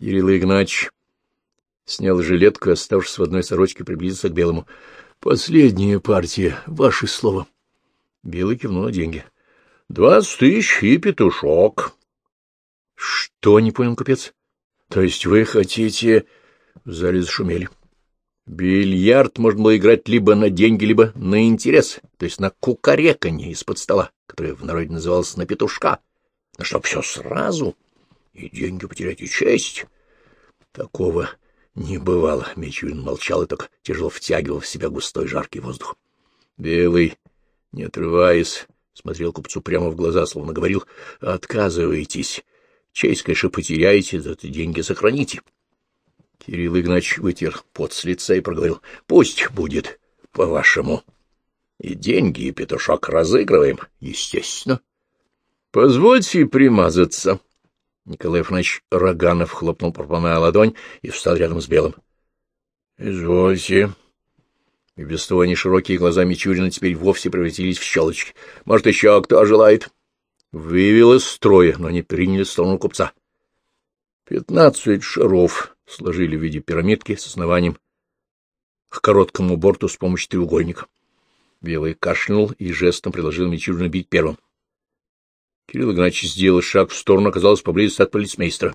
Кирилл Игнач снял жилетку и, оставшись в одной сорочке, приблизился к Белому. — Последняя партия, ваше слово. Белый кивнул на деньги. — Двадцать тысяч и петушок. — Что? — не понял купец. — То есть вы хотите... В зале зашумели. Бильярд можно было играть либо на деньги, либо на интерес, то есть на кукареканье из-под стола, которое в народе называлось на петушка. Но чтоб все сразу и деньги потерять, и честь. Такого не бывало. Мечевин молчал и так тяжело втягивал в себя густой жаркий воздух. Белый, не отрываясь, смотрел купцу прямо в глаза, словно говорил, «Отказываетесь. Честь, конечно, потеряете, зато деньги сохраните». Кирилл Игнач вытер пот с лица и проговорил, «Пусть будет, по-вашему. И деньги, и петушок разыгрываем, естественно». «Позвольте примазаться». Николай Иванович Роганов хлопнул пропоная ладонь и встал рядом с Белым. — Извольте. И без того неширокие глаза Мичурина теперь вовсе превратились в щелочки. — Может, еще кто желает? Вывел из но они приняли сторону купца. Пятнадцать шаров сложили в виде пирамидки с основанием к короткому борту с помощью треугольника. Белый кашлянул и жестом предложил Мичурину бить первым. — Кирилл Игнатьевич сделал шаг в сторону, оказалось поблизости от полицмейстра.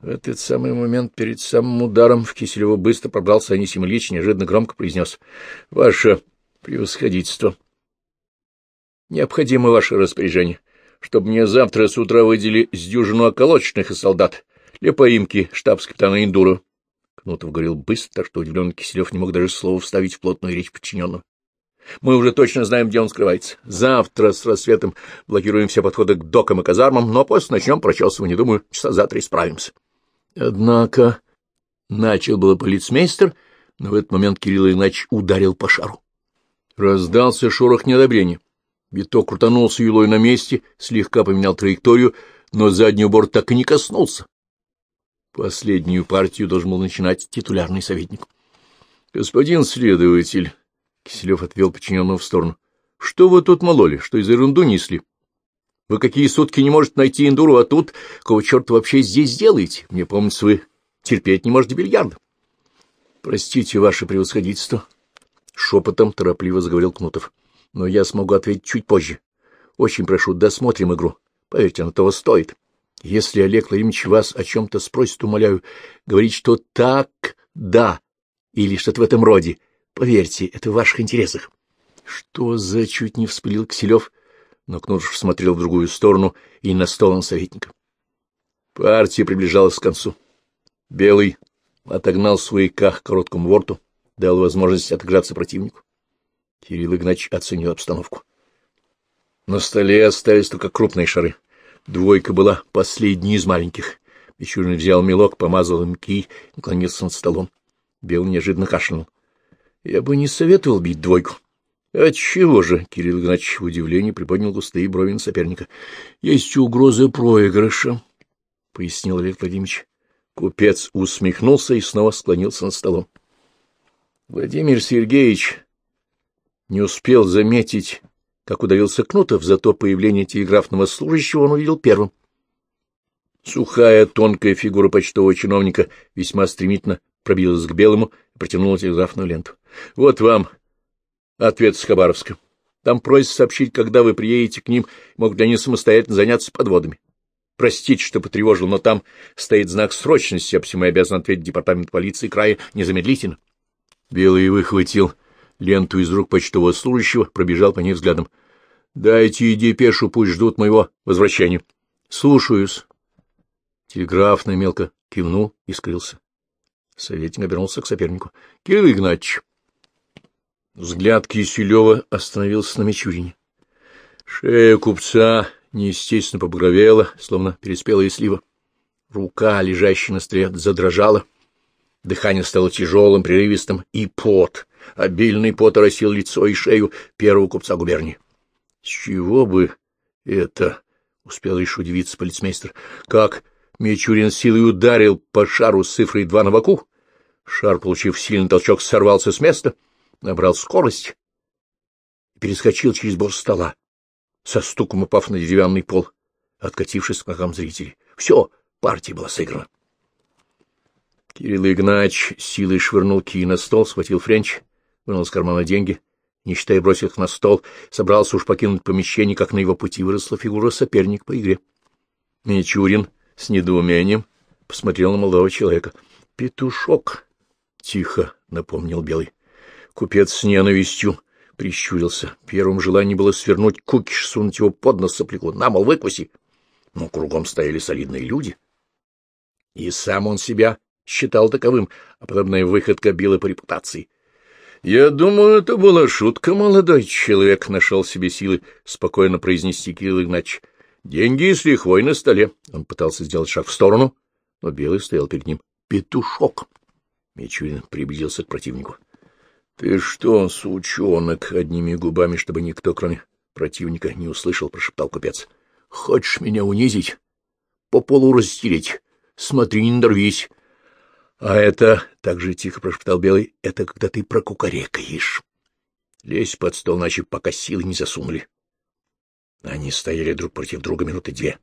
В этот самый момент перед самым ударом в Киселеву быстро пробрался Анисим Ильич, неожиданно громко произнес. — Ваше превосходительство! Необходимо ваше распоряжение, чтобы мне завтра с утра выдели с дюжину околочных и солдат для поимки штабс-капитана Индурова. Кнутов говорил быстро, так что удивлен Киселев не мог даже слова вставить в плотную речь подчиненного. Мы уже точно знаем, где он скрывается. Завтра с рассветом блокируем все подходы к докам и казармам, но после начнем прочесывание. Думаю, часа за три справимся. Однако начал было полицмейстер, но в этот момент Кирилл Игнач ударил по шару. Раздался шорох неодобрения. Виток крутанулся юлой на месте, слегка поменял траекторию, но задний борт так и не коснулся. Последнюю партию должен был начинать титулярный советник. — Господин следователь, Киселев отвел подчиненного в сторону. — Что вы тут мололи? Что из ерунду несли? Вы какие сутки не можете найти эндуру, а тут, кого черта вообще здесь делаете? Мне помнится, вы терпеть не можете бильярд. — Простите, ваше превосходительство, — шепотом торопливо заговорил Кнутов. — Но я смогу ответить чуть позже. Очень прошу, досмотрим игру. Поверьте, она того стоит. Если Олег Владимирович вас о чем-то спросит, умоляю, говорить, что так, да, или что-то в этом роде. Поверьте, это в ваших интересах. Что за чуть не вспылил Киселев, но Кнутов смотрел в другую сторону и на стол советника. Партия приближалась к концу. Белый отогнал свой ках короткому ворту, дал возможность отыграться противнику. Кирилл Игнач оценил обстановку. На столе остались только крупные шары. Двойка была последней из маленьких. Мичурин взял мелок, помазал им ки, наклонился над столом. Белый неожиданно кашлянул. Я бы не советовал бить двойку. Отчего же? Кирилл Игнатьевич в удивлении приподнял густые брови на соперника. Есть угроза проигрыша, пояснил Олег Владимирович. Купец усмехнулся и снова склонился над столом. Владимир Сергеевич не успел заметить, как удалился Кнутов, зато появление телеграфного служащего он увидел первым. Сухая, тонкая фигура почтового чиновника весьма стремительно пробилась к белому и протянула телеграфную ленту. — Вот вам ответ с Хабаровска. Там просят сообщить, когда вы приедете к ним, могут ли они самостоятельно заняться подводами. Простите, что потревожил, но там стоит знак срочности, а посему я обязан ответить департамент полиции края незамедлительно. Белый выхватил ленту из рук почтового служащего, пробежал по ней взглядом. — Дайте иди пешу, пусть ждут моего возвращения. — Слушаюсь. Телеграфно мелко кивнул и скрылся. Советник обернулся к сопернику. — Кирилл Игнатьевич! Взгляд Киселева остановился на Мичурине. Шея купца неестественно побагровела, словно переспелая слива. Рука, лежащая на столе, задрожала. Дыхание стало тяжелым, прерывистым, и пот, обильный пот оросил лицо и шею первого купца губернии. — С чего бы это? — успел лишь удивиться полицмейстер. — Как Мичурин силой ударил по шару с цифрой два на боку. Шар, получив сильный толчок, сорвался с места, набрал скорость и перескочил через борт стола, со стуком упав на деревянный пол, откатившись к ногам зрителей. Все, партия была сыграна. Кирилл Игнач силой швырнул кий на стол, схватил френч, вынул из кармана деньги, не считая бросил их на стол, собрался уж покинуть помещение, как на его пути выросла фигура соперник по игре. Мичурин с недоумением посмотрел на молодого человека. — Петушок! — тихо напомнил Белый. Купец с ненавистью прищурился. Первым желанием было свернуть кукиш, сунуть его под нос сопляку. На, мол, выкуси. Но кругом стояли солидные люди. И сам он себя считал таковым, а подобная выходка била по репутации. — Я думаю, это была шутка, молодой человек, — нашел себе силы спокойно произнести Кирилл Игнатьевич. Деньги с лихвой на столе. Он пытался сделать шаг в сторону, но Белый стоял перед ним. Петушок! Мичурин приблизился к противнику. — Ты что, сучонок? — одними губами, чтобы никто, кроме противника, не услышал, — прошептал купец. — Хочешь меня унизить? По полу растереть? Смотри, не надорвись. — А это, — так же тихо прошептал Белый, — это когда ты прокукарекаешь. Лезь под стол, иначе пока силы не засунули. — они стояли друг против друга минуты две.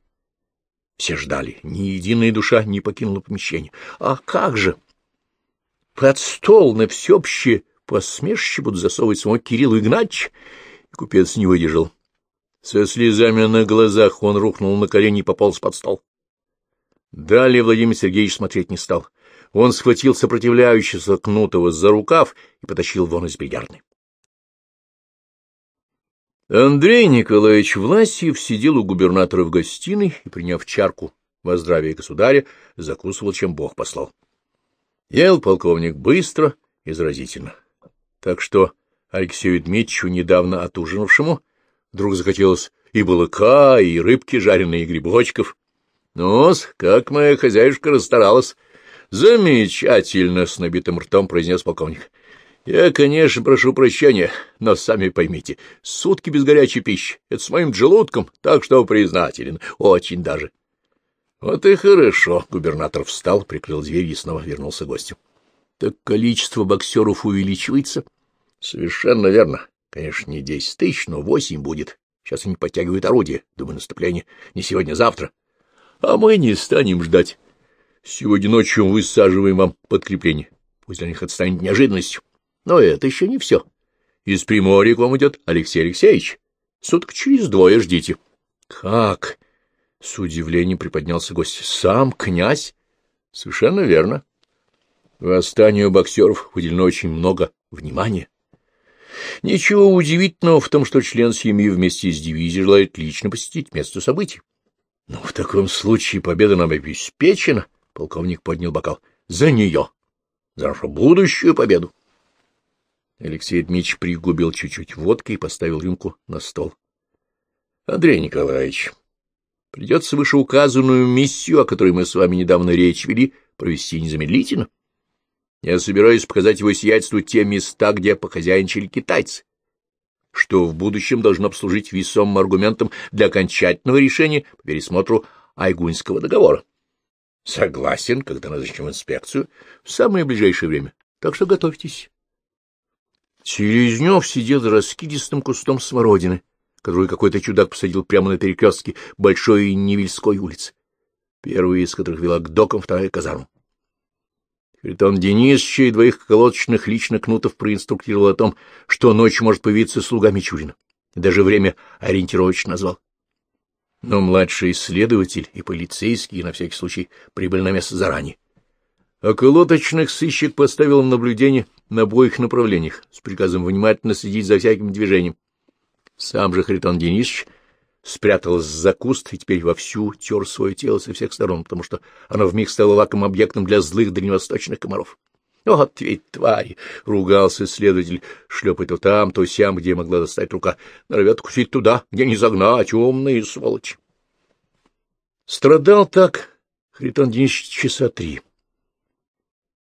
Все ждали. Ни единая душа не покинула помещение. А как же? Под стол на всеобщее посмешище будут засовывать самого Кирилла Игнатьевич. И купец не выдержал. Со слезами на глазах он рухнул на колени и пополз под стол. Далее Владимир Сергеевич смотреть не стал. Он схватил сопротивляющегося Кнутова за рукав и потащил вон из бильярдной. Андрей Николаевич Власиев сидел у губернатора в гостиной и, приняв чарку во здравие государя, закусывал, чем Бог послал. Ел полковник быстро и заразительно. Так что Алексею Дмитриевичу, недавно отужинавшему, вдруг захотелось и балыка, и рыбки жареные, и грибочков. ну как моя хозяюшка расстаралась! Замечательно! — с набитым ртом произнес полковник. — я, конечно, прошу прощения, но сами поймите, сутки без горячей пищи — это с моим желудком, так что признателен, очень даже. Вот и хорошо, — губернатор встал, прикрыл дверь и снова вернулся к гостю. Так количество боксеров увеличивается? Совершенно верно. Конечно, не десять тысяч, но восемь будет. Сейчас они подтягивают орудие. Думаю, наступление не сегодня, а завтра. А мы не станем ждать. Сегодня ночью высаживаем вам подкрепление. Пусть для них отстанет станет неожиданностью. Но это еще не все. Из Приморья к вам идет Алексей Алексеевич. Суток через двое ждите. — Как? — с удивлением приподнялся гость. — Сам князь? — Совершенно верно. Восстанию боксеров уделено очень много внимания. Ничего удивительного в том, что член семьи вместе с дивизией желает лично посетить место событий. — Ну, в таком случае победа нам обеспечена, — полковник поднял бокал. — За нее! За нашу будущую победу! — Алексей Дмитриевич пригубил чуть-чуть водки и поставил рюмку на стол. — Андрей Николаевич, придется вышеуказанную миссию, о которой мы с вами недавно речь вели, провести незамедлительно. Я собираюсь показать его сиятельству те места, где похозяйничали китайцы, что в будущем должно обслужить весомым аргументом для окончательного решения по пересмотру Айгуньского договора. Согласен, когда назначим инспекцию, в самое ближайшее время. Так что готовьтесь. Селезнев сидел за раскидистым кустом смородины, которую какой-то чудак посадил прямо на перекрестке Большой Невельской улицы, первая из которых вела к докам, вторая — казарму. Харитон Денисович и двоих колодочных лично Кнутов проинструктировал о том, что ночью может появиться слуга Мичурина, и даже время ориентировочно назвал. Но младший следователь и полицейский на всякий случай прибыли на место заранее. А колоточных сыщик поставил в наблюдение — на обоих направлениях, с приказом внимательно следить за всяким движением. Сам же Харитон Денисович спрятался за куст и теперь вовсю тер свое тело со всех сторон, потому что оно вмиг стало лаком объектом для злых дальневосточных комаров. «Вот ведь тварь!» — ругался следователь, шлепая то там, то сям, где могла достать рука. «Норовят кусить туда, где не загнать, умные сволочи!» Страдал так Харитон Денисович часа три.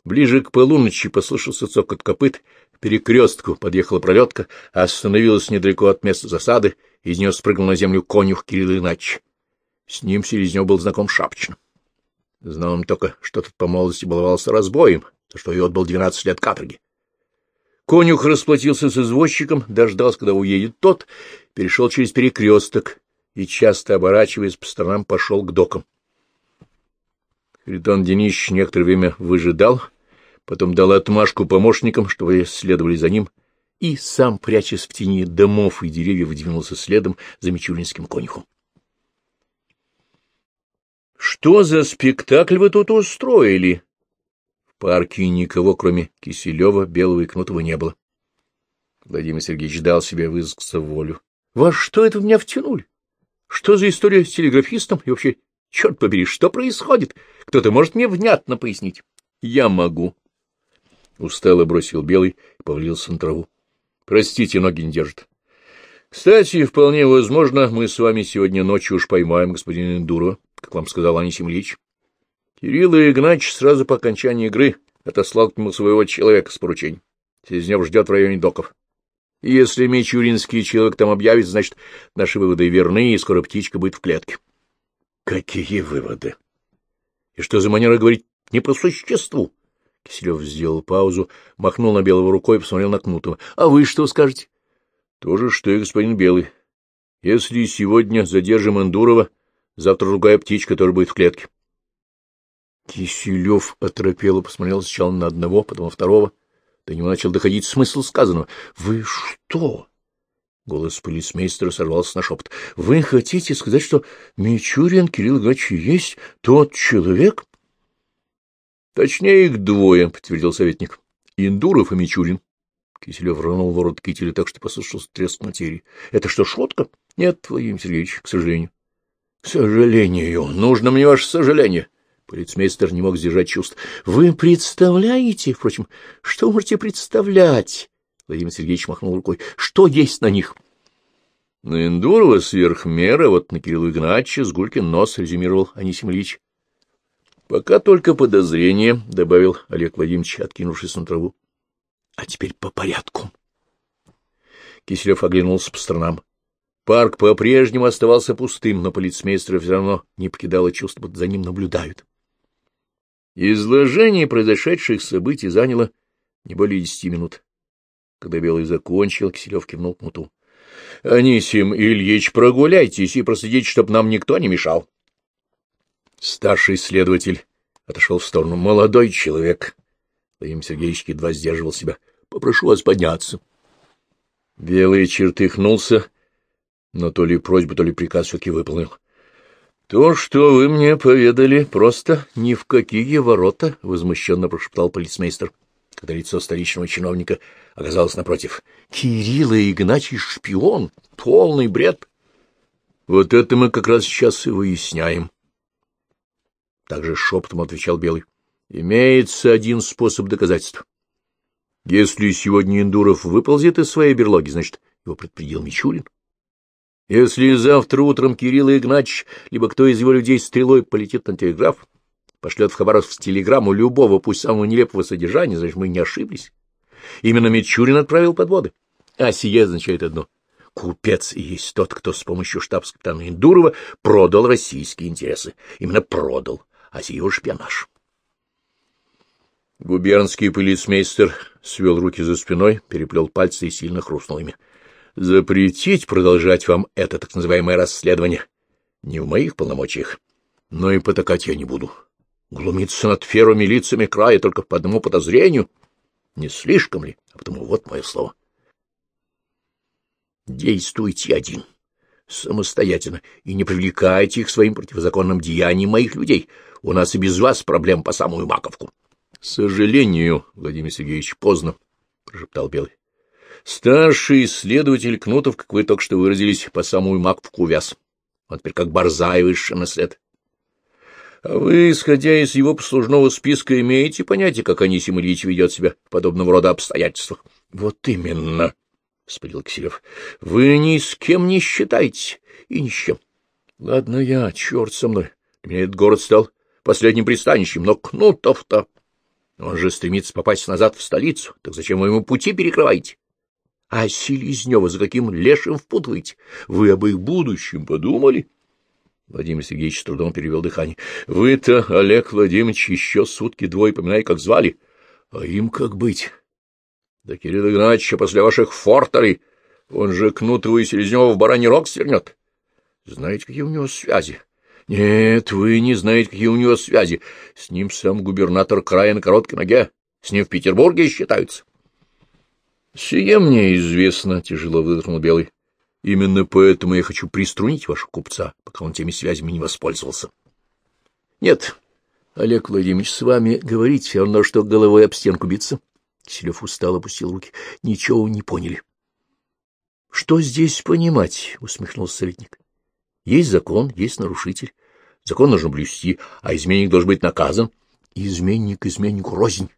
Ближе к полуночи послышался цокот копыт, к перекрестку подъехала пролетка, остановилась недалеко от места засады, из нее спрыгнул на землю конюх Кирилл Иначе. С ним Селезнев был знаком Шапчин. Знал он только, что тот по молодости баловался разбоем, за что и отбыл двенадцать лет каторги. Конюх расплатился с извозчиком, дождался, когда уедет тот, перешел через перекресток и, часто оборачиваясь по сторонам, пошел к докам. Харитон Денищ некоторое время выжидал, потом дал отмашку помощникам, чтобы следовали за ним, и сам, прячась в тени домов и деревьев, двинулся следом за Мичуринским конюхом. «Что за спектакль вы тут устроили?» В парке никого, кроме Киселева, Белого и Кнутова, не было. Владимир Сергеевич дал себе высказаться волю. «Во что это в меня втянули? Что за история с телеграфистом? И вообще, черт побери, что происходит? Кто-то может мне внятно пояснить?» «Я могу», Устало бросил белый и повалился на траву. — Простите, ноги не держат. — Кстати, вполне возможно, мы с вами сегодня ночью уж поймаем господина Эндурова, как вам сказал Анисим Ильич. Кирилл Игнач сразу по окончании игры отослал к нему своего человека с поручением. Сизнев ждет в районе доков. если мичуринский человек там объявит, значит, наши выводы верны, и скоро птичка будет в клетке. — Какие выводы? И что за манера говорить не по существу? Киселев сделал паузу, махнул на Белого рукой и посмотрел на Кнутова. — А вы что скажете? — То же, что и господин Белый. Если сегодня задержим Эндурова, завтра другая птичка тоже будет в клетке. Киселев оторопело посмотрел сначала на одного, потом на второго. До него начал доходить смысл сказанного. — Вы что? Голос полисмейстера сорвался на шепот. — Вы хотите сказать, что Мичурин Кирилл Гачи есть тот человек? —— Точнее, их двое, — подтвердил советник. — Индуров и Мичурин. Киселев рванул ворот кителя так, что послышался треск материи. — Это что, шутка? — Нет, Владимир Сергеевич, к сожалению. — К сожалению. Нужно мне ваше сожаление. Полицмейстер не мог сдержать чувств. — Вы представляете, впрочем, что можете представлять? Владимир Сергеевич махнул рукой. — Что есть на них? — На Индурова сверх меры, вот на Кирилла Игнатьевича Сгулькин нос резюмировал Анисим Ильич. Пока только подозрение, — добавил Олег Владимирович, откинувшись на траву. — А теперь по порядку. Киселев оглянулся по сторонам. Парк по-прежнему оставался пустым, но полицмейстера все равно не покидало чувство, будто за ним наблюдают. Изложение произошедших событий заняло не более десяти минут. Когда Белый закончил, Киселев кивнул кнуту. — Анисим Ильич, прогуляйтесь и проследите, чтоб нам никто не мешал. — Старший следователь отошел в сторону. «Молодой человек!» Владимир Сергеевич едва сдерживал себя. «Попрошу вас подняться». Белый чертыхнулся, но то ли просьбу, то ли приказ все-таки выполнил. «То, что вы мне поведали, просто ни в какие ворота!» — возмущенно прошептал полицмейстер, когда лицо столичного чиновника оказалось напротив. «Кирилла Игнатьевич шпион! Полный бред!» «Вот это мы как раз сейчас и выясняем!» Также шепотом отвечал Белый. — Имеется один способ доказательства. Если сегодня Индуров выползет из своей берлоги, значит, его предупредил Мичурин. Если завтра утром Кирилл Игнатьевич, либо кто из его людей стрелой полетит на телеграф, пошлет в Хабаров с телеграмму любого, пусть самого нелепого содержания, значит, мы не ошиблись. Именно Мичурин отправил подводы. А сие означает одно. Купец и есть тот, кто с помощью штабс-капитана Индурова продал российские интересы. Именно продал а сие шпионаж. Губернский полицмейстер свел руки за спиной, переплел пальцы и сильно хрустнул ими. — Запретить продолжать вам это так называемое расследование не в моих полномочиях, но и потакать я не буду. Глумиться над фермами лицами края только по одному подозрению. Не слишком ли? А потому вот мое слово. Действуйте один, самостоятельно, и не привлекайте их своим противозаконным деянием моих людей. У нас и без вас проблем по самую маковку. — К сожалению, Владимир Сергеевич, поздно, — прошептал Белый. — Старший следователь Кнутов, как вы только что выразились, по самую маковку увяз. Он теперь как борзая высший наслед. А вы, исходя из его послужного списка, имеете понятие, как Анисим Ильич ведет себя в подобного рода обстоятельствах? — Вот именно, — вспылил Киселев. — Вы ни с кем не считаете и ни с чем. — Ладно я, черт со мной. меня этот город стал последним пристанищем, но Кнутов-то... Он же стремится попасть назад в столицу, так зачем вы ему пути перекрываете? А Селезнева за каким лешим впутываете? Вы об их будущем подумали? Владимир Сергеевич с трудом перевел дыхание. Вы-то, Олег Владимирович, еще сутки двое поминай, как звали. А им как быть? Да Кирилл Игнатьевича после ваших фортерей он же Кнутова и Селезнева в бараний рог свернет. Знаете, какие у него связи? — нет, вы не знаете, какие у него связи. С ним сам губернатор края на короткой ноге. С ним в Петербурге считаются. Сие мне известно, — тяжело выдохнул Белый. Именно поэтому я хочу приструнить вашего купца, пока он теми связями не воспользовался. Нет, Олег Владимирович, с вами говорить все равно, что головой об стенку биться. Киселев устал, опустил руки. Ничего не поняли. — Что здесь понимать? — усмехнулся советник. Есть закон, есть нарушитель. Закон нужно блюсти, а изменник должен быть наказан. Изменник изменник, рознь.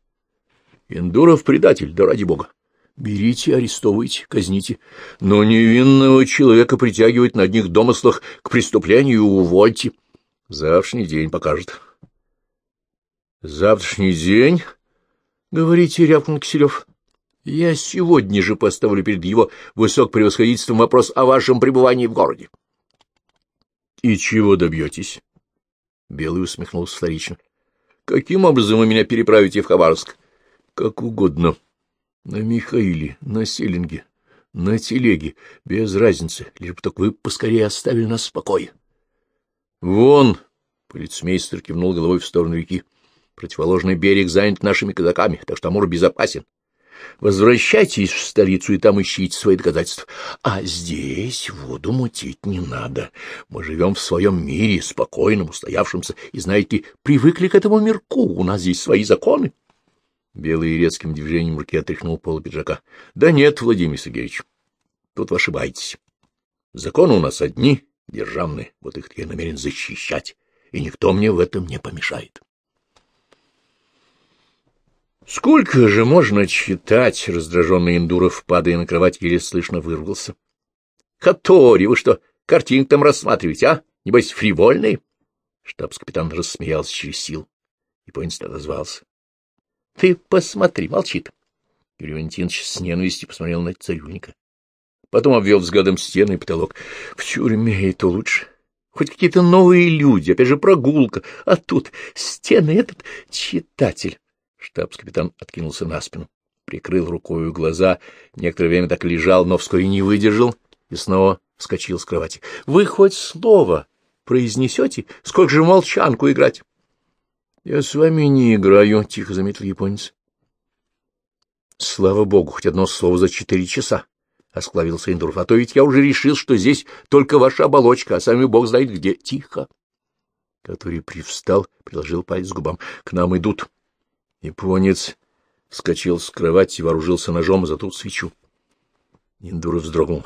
Индуров предатель, да ради бога. Берите, арестовывайте, казните. Но невинного человека притягивать на одних домыслах к преступлению увольте. Завтрашний день покажет. Завтрашний день, — говорите, рявкнул Киселев. Я сегодня же поставлю перед его высокопревосходительством вопрос о вашем пребывании в городе. — И чего добьетесь? Белый усмехнулся вторично. — Каким образом вы меня переправите в Хабаровск? — Как угодно. На Михаиле, на Селинге, на телеге, без разницы, лишь бы только вы поскорее оставили нас в покое. — Вон! — полицмейстер кивнул головой в сторону реки. — Противоположный берег занят нашими казаками, так что Амур безопасен. Возвращайтесь в столицу и там ищите свои доказательства. А здесь воду мутить не надо. Мы живем в своем мире, спокойном, устоявшемся, и, знаете, привыкли к этому мирку. У нас здесь свои законы. Белый резким движением руки отряхнул пол пиджака. — Да нет, Владимир Сергеевич, тут вы ошибаетесь. Законы у нас одни, державные, вот их я намерен защищать, и никто мне в этом не помешает. «Сколько же можно читать?» — раздраженный Индуров, падая на кровать, еле слышно вырвался. «Хатори, вы что, картинку там рассматриваете, а? Небось, фривольные?» Штабс-капитан рассмеялся через силу. Японец отозвался. — Ты посмотри, молчит. Юрий Валентинович с ненавистью посмотрел на царюника. Потом обвел взглядом стены и потолок. В тюрьме и то лучше. Хоть какие-то новые люди, опять же прогулка. А тут стены этот читатель. Штабс-капитан откинулся на спину, прикрыл рукою глаза, некоторое время так лежал, но вскоре не выдержал и снова вскочил с кровати. — Вы хоть слово произнесете? Сколько же молчанку играть? — Я с вами не играю, — тихо заметил японец. — Слава богу, хоть одно слово за четыре часа, — осклавился Индуров. — А то ведь я уже решил, что здесь только ваша оболочка, а сами бог знает где. — Тихо! Который привстал, приложил палец к губам. — К нам идут. Японец вскочил с кровати и вооружился ножом, за ту свечу. Индура вздрогнул.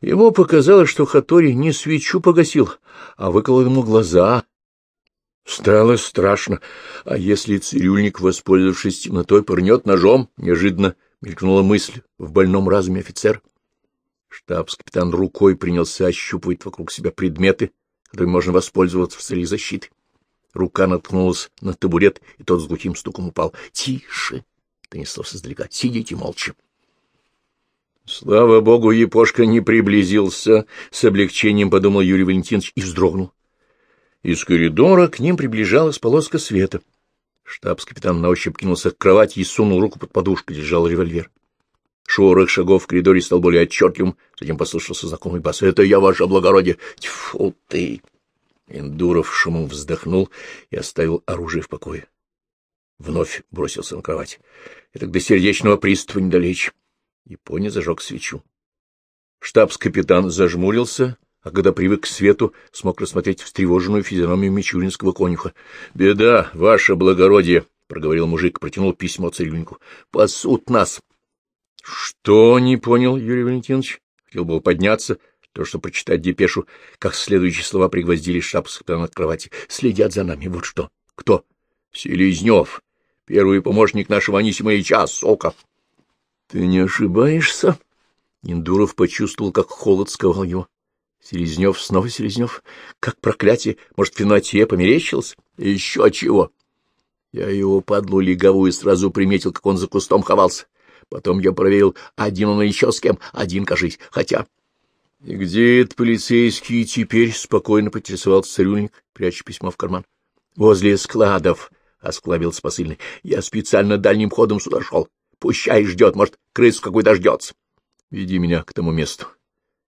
Ему показалось, что Хатори не свечу погасил, а выколол ему глаза. Стало страшно. А если цирюльник, воспользовавшись темнотой, пырнет ножом? Неожиданно мелькнула мысль в больном разуме офицер. Штабс-капитан рукой принялся ощупывать вокруг себя предметы, которыми можно воспользоваться в цели защиты. Рука наткнулась на табурет, и тот с глухим стуком упал. — Тише! — донеслось издалека. — Сидите молча. Слава богу, Япошка не приблизился, — с облегчением подумал Юрий Валентинович и вздрогнул. Из коридора к ним приближалась полоска света. Штабс-капитан на ощупь кинулся к кровати и сунул руку под подушку, держал револьвер. Шорох шагов в коридоре стал более отчетливым, затем послышался знакомый бас. — Это я, ваше благородие! Тьфу ты! Индуров шумом вздохнул и оставил оружие в покое. Вновь бросился на кровать. И тогда сердечного приступа недалече. Япония зажег свечу. Штабс-капитан зажмурился, а когда привык к свету, смог рассмотреть встревоженную физиономию мичуринского конюха. — Беда, ваше благородие! — проговорил мужик, протянул письмо цирюльнику. — Пасут нас! — Что? — не понял Юрий Валентинович. Хотел был подняться, то, что прочитать депешу, как следующие слова пригвоздили штабс-капитана от кровати. Следят за нами. Вот что. Кто? Селезнев. Первый помощник нашего Анисима Ича, Соков. Ты не ошибаешься? Индуров почувствовал, как холод сковал его. Селезнев, снова Селезнев. Как проклятие! Может, Финатье померещился? Еще чего! Я его падлу леговую сразу приметил, как он за кустом ховался. Потом я проверил, один он еще с кем, один, кажись, хотя... — И где этот полицейский теперь? — спокойно поинтересовался цирюльник, пряча письмо в карман. — Возле складов, — осклабился посыльный. — Я специально дальним ходом сюда шел. Пущай ждет, может, крыс какой дождется. — Веди меня к тому месту.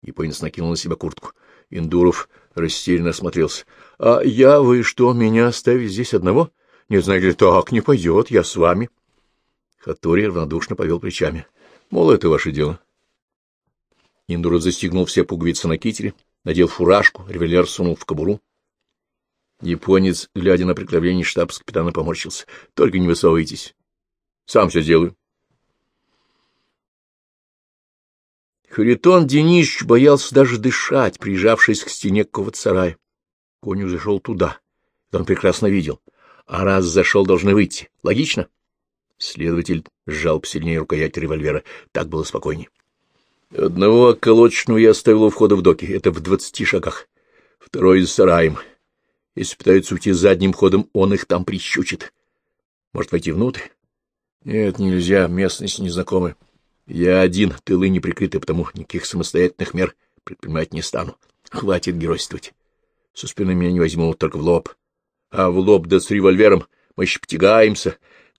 Японец накинул на себя куртку. Индуров растерянно осмотрелся. — А я, вы что, меня оставить здесь одного? Не знаете, так не пойдет, я с вами. Хатори равнодушно повел плечами. — Мол, это ваше дело. — Индура застегнул все пуговицы на кителе, надел фуражку, револьвер сунул в кобуру. Японец, глядя на преклонение штабс-капитана, поморщился. — Только не высовывайтесь. Сам все сделаю. Харитон Денищ боялся даже дышать, прижавшись к стене какого-то сарая. Конюх зашел туда. он прекрасно видел. А раз зашел, должны выйти. Логично? Следователь сжал посильнее рукоять револьвера. Так было спокойнее. Одного околочную я оставил у входа в доки, это в двадцати шагах. Второй за сараем. Если пытаются уйти задним ходом, он их там прищучит. Может, войти внутрь? Нет, нельзя, местность незнакомая. Я один, тылы не прикрыты, потому никаких самостоятельных мер предпринимать не стану. Хватит геройствовать. Со спины меня не возьмут, только в лоб. А в лоб да с револьвером мы еще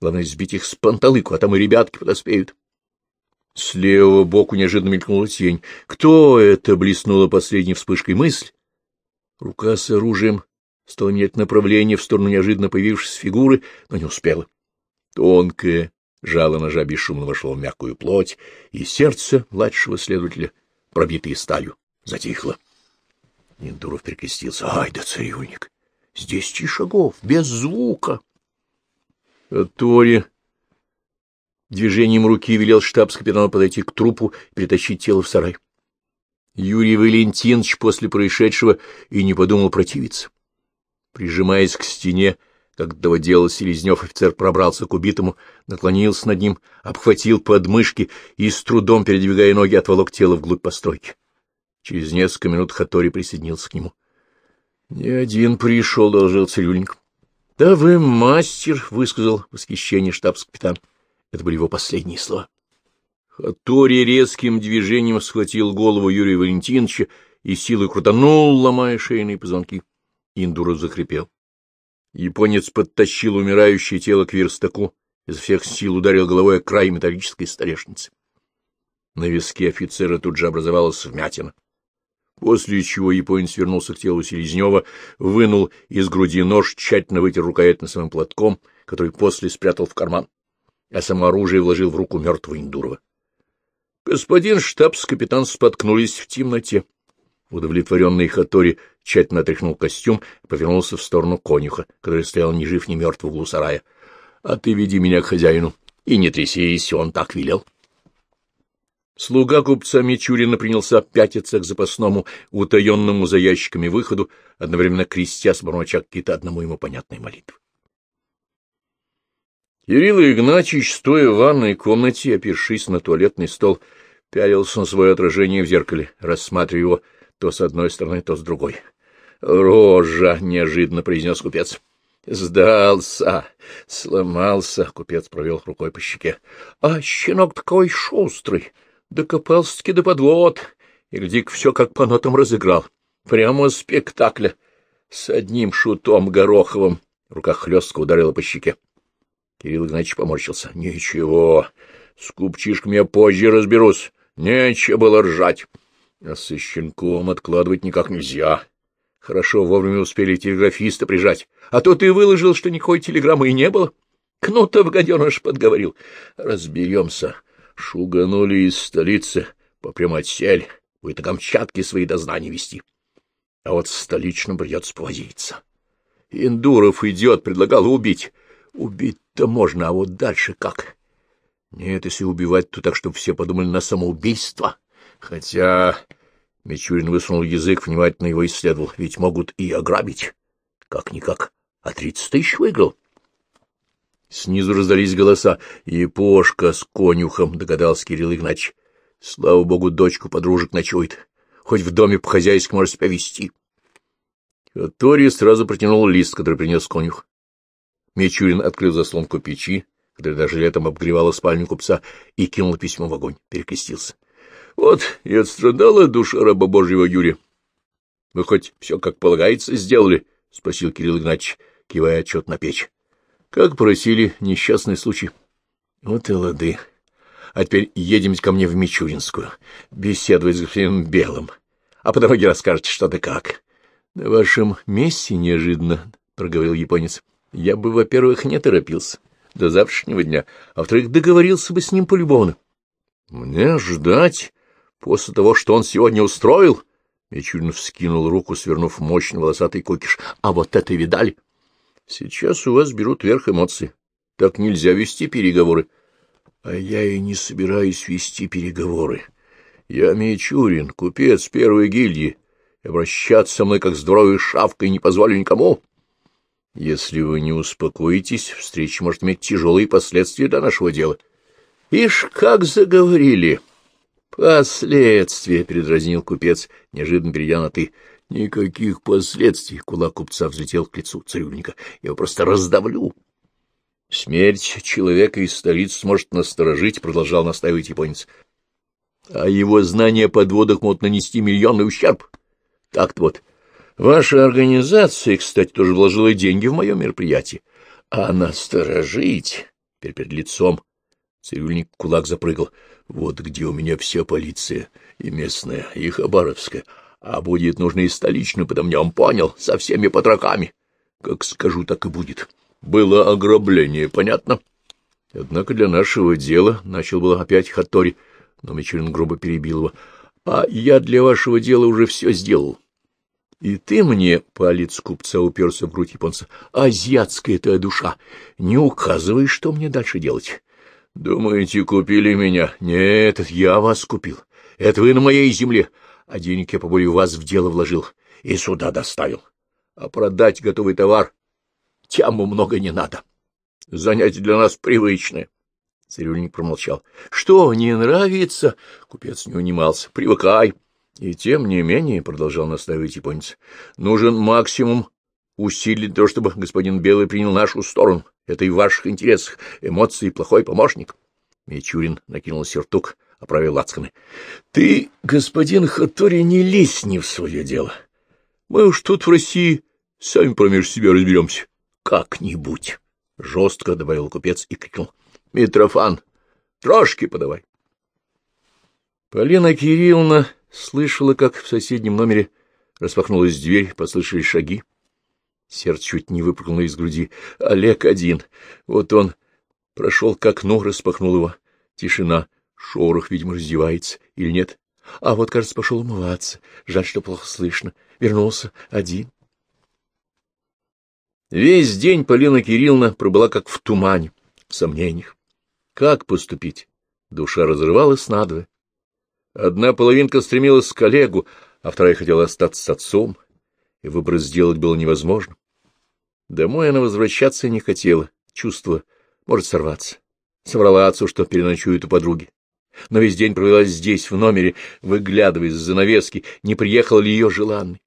Главное, сбить их с панталыку, а там и ребятки подоспеют. С левого боку неожиданно мелькнула тень. Кто это? — блеснула последней вспышкой мысль. Рука с оружием стала менять направление в сторону неожиданно появившейся фигуры, но не успела. Тонкая, жало ножа бесшумно вошло в мягкую плоть, и сердце младшего следователя, пробитое сталью, затихло. Нендуров перекрестился. «Ай да цирюльник! Здесь тишагов, без звука!» э, От Движением руки велел штабс-капитану подойти к трупу и притащить тело в сарай. Юрий Валентинович после происшедшего и не подумал противиться. Прижимаясь к стене, как этого делал Селезнев, офицер пробрался к убитому, наклонился над ним, обхватил подмышки и, с трудом передвигая ноги, отволок тело вглубь постройки. Через несколько минут Хатори присоединился к нему. — Не один пришел, — доложил цирюльник. — Да вы мастер, — высказал восхищение штабс-капитан. Это были его последние слова. Хатори резким движением схватил голову Юрия Валентиновича и силой крутанул, ломая шейные позвонки. Индура захрипел. Японец подтащил умирающее тело к верстаку, из всех сил ударил головой о край металлической столешницы. На виске офицера тут же образовалась вмятина. После чего японец вернулся к телу Селезнева, вынул из груди нож, тщательно вытер рукоять на носовым платком, который после спрятал в карман а само оружие вложил в руку мертвого Индурова. Господин штабс-капитан споткнулись в темноте. Удовлетворенный Хатори тщательно отряхнул костюм и повернулся в сторону конюха, который стоял ни жив, ни мертв в углу сарая. — А ты веди меня к хозяину и не трясись, он так велел. Слуга купца Мичурина принялся пятиться к запасному, утаенному за ящиками выходу, одновременно крестя с бормоча какие-то одному ему понятные молитвы. Кирилл Игнатьевич, стоя в ванной комнате, опершись на туалетный стол, пялился на свое отражение в зеркале, рассматривая его то с одной стороны, то с другой. «Рожа!» — неожиданно произнес купец. «Сдался! Сломался!» — купец провел рукой по щеке. «А щенок такой шустрый! Докопался-таки до подвод! И гляди-ка, все как по нотам разыграл! Прямо спектакля! С одним шутом гороховым!» Рука хлестко ударила по щеке. Кирилл Игнатьевич поморщился. — Ничего, с купчишками я позже разберусь. Нечего было ржать. А с щенком откладывать никак нельзя. Хорошо, вовремя успели телеграфиста прижать. А то ты выложил, что никакой телеграммы и не было. Кнутов гаденыш подговорил. Разберемся. Шуганули из столицы. Попрям отсель. Будет о Камчатке свои дознания вести. А вот с столичным придется повозиться. Индуров идет, предлагал убить. Убить это можно, а вот дальше как? Нет, если убивать, то так, чтобы все подумали на самоубийство. Хотя... Мичурин высунул язык, внимательно его исследовал. Ведь могут и ограбить. Как-никак. А тридцать тысяч выиграл. Снизу раздались голоса. «Епошка с конюхом», — догадался Кирилл Игнач. «Слава богу, дочку подружек ночует. Хоть в доме по-хозяйски может себя вести». Тори сразу протянул лист, который принес конюх. Мичурин открыл заслонку печи, которая даже летом обгревала спальню купца, и кинул письмо в огонь, перекрестился. — Вот и отстрадала душа раба Божьего Юрия. — Вы хоть все как полагается сделали? — спросил Кирилл Игнатьевич, кивая отчет на печь. — Как просили, несчастный случай. — Вот и лады. А теперь едем ко мне в Мичуринскую, беседовать с господином Белым, а по дороге расскажете, что да как. — На вашем месте неожиданно, — проговорил японец. Я бы, во-первых, не торопился до завтрашнего дня, а во-вторых, договорился бы с ним полюбовно. Мне ждать после того, что он сегодня устроил? Мичурин вскинул руку, свернув мощный волосатый кокиш. А вот это видали? Сейчас у вас берут верх эмоции. Так нельзя вести переговоры. А я и не собираюсь вести переговоры. Я Мичурин, купец первой гильдии. обращаться со мной, как с дворовой шавкой, не позволю никому. Если вы не успокоитесь, встреча может иметь тяжелые последствия для нашего дела. — Ишь, как заговорили! — Последствия, — передразнил купец, неожиданно перейдя на «ты». — Никаких последствий! — кулак купца взлетел к лицу цирюльника. — Я его просто раздавлю! — Смерть человека из столицы сможет насторожить, — продолжал настаивать японец. — А его знания подводок могут нанести миллионный ущерб. Так-то вот Ваша организация, кстати, тоже вложила деньги в мое мероприятие. А насторожить... Теперь перед лицом цирюльник кулак запрыгал. Вот где у меня вся полиция, и местная, и хабаровская. А будет нужно и столичную, потом я вам понял, со всеми потрохами. Как скажу, так и будет. Было ограбление, понятно? Однако для нашего дела начал было опять Хатори, но Мичурин грубо перебил его. А я для вашего дела уже все сделал. И ты мне, палец купца уперся в грудь японца, азиатская твоя душа, не указывай, что мне дальше делать. Думаете, купили меня? Нет, я вас купил. Это вы на моей земле. А денег я поболее вас в дело вложил и сюда доставил. А продать готовый товар тяму много не надо. Занятие для нас привычное. Цирюльник промолчал. — Что, не нравится? — купец не унимался. — Привыкай. — и тем не менее, — продолжал настаивать японец, — нужен максимум усилить то, чтобы господин Белый принял нашу сторону. Это и в ваших интересах. Эмоции — плохой помощник. Мичурин накинул сертук, оправил лацканы. — Ты, господин Хатори, не лезь не в свое дело. Мы уж тут в России сами промеж себя разберемся. — Как-нибудь, — жестко добавил купец и крикнул. — Митрофан, трошки подавай. Полина Кирилловна слышала, как в соседнем номере распахнулась дверь, послышались шаги. Сердце чуть не выпрыгнуло из груди. Олег один. Вот он прошел к окну, распахнул его. Тишина. Шорох, видимо, раздевается. Или нет? А вот, кажется, пошел умываться. Жаль, что плохо слышно. Вернулся один. Весь день Полина Кирилловна пробыла как в тумане, в сомнениях. Как поступить? Душа разрывалась надвое. Одна половинка стремилась к Олегу, а вторая хотела остаться с отцом, и выбор сделать было невозможно. Домой она возвращаться не хотела, чувство может сорваться. Соврала отцу, что переночует у подруги. Но весь день провела здесь, в номере, выглядывая из-за занавески, не приехал ли ее желанный.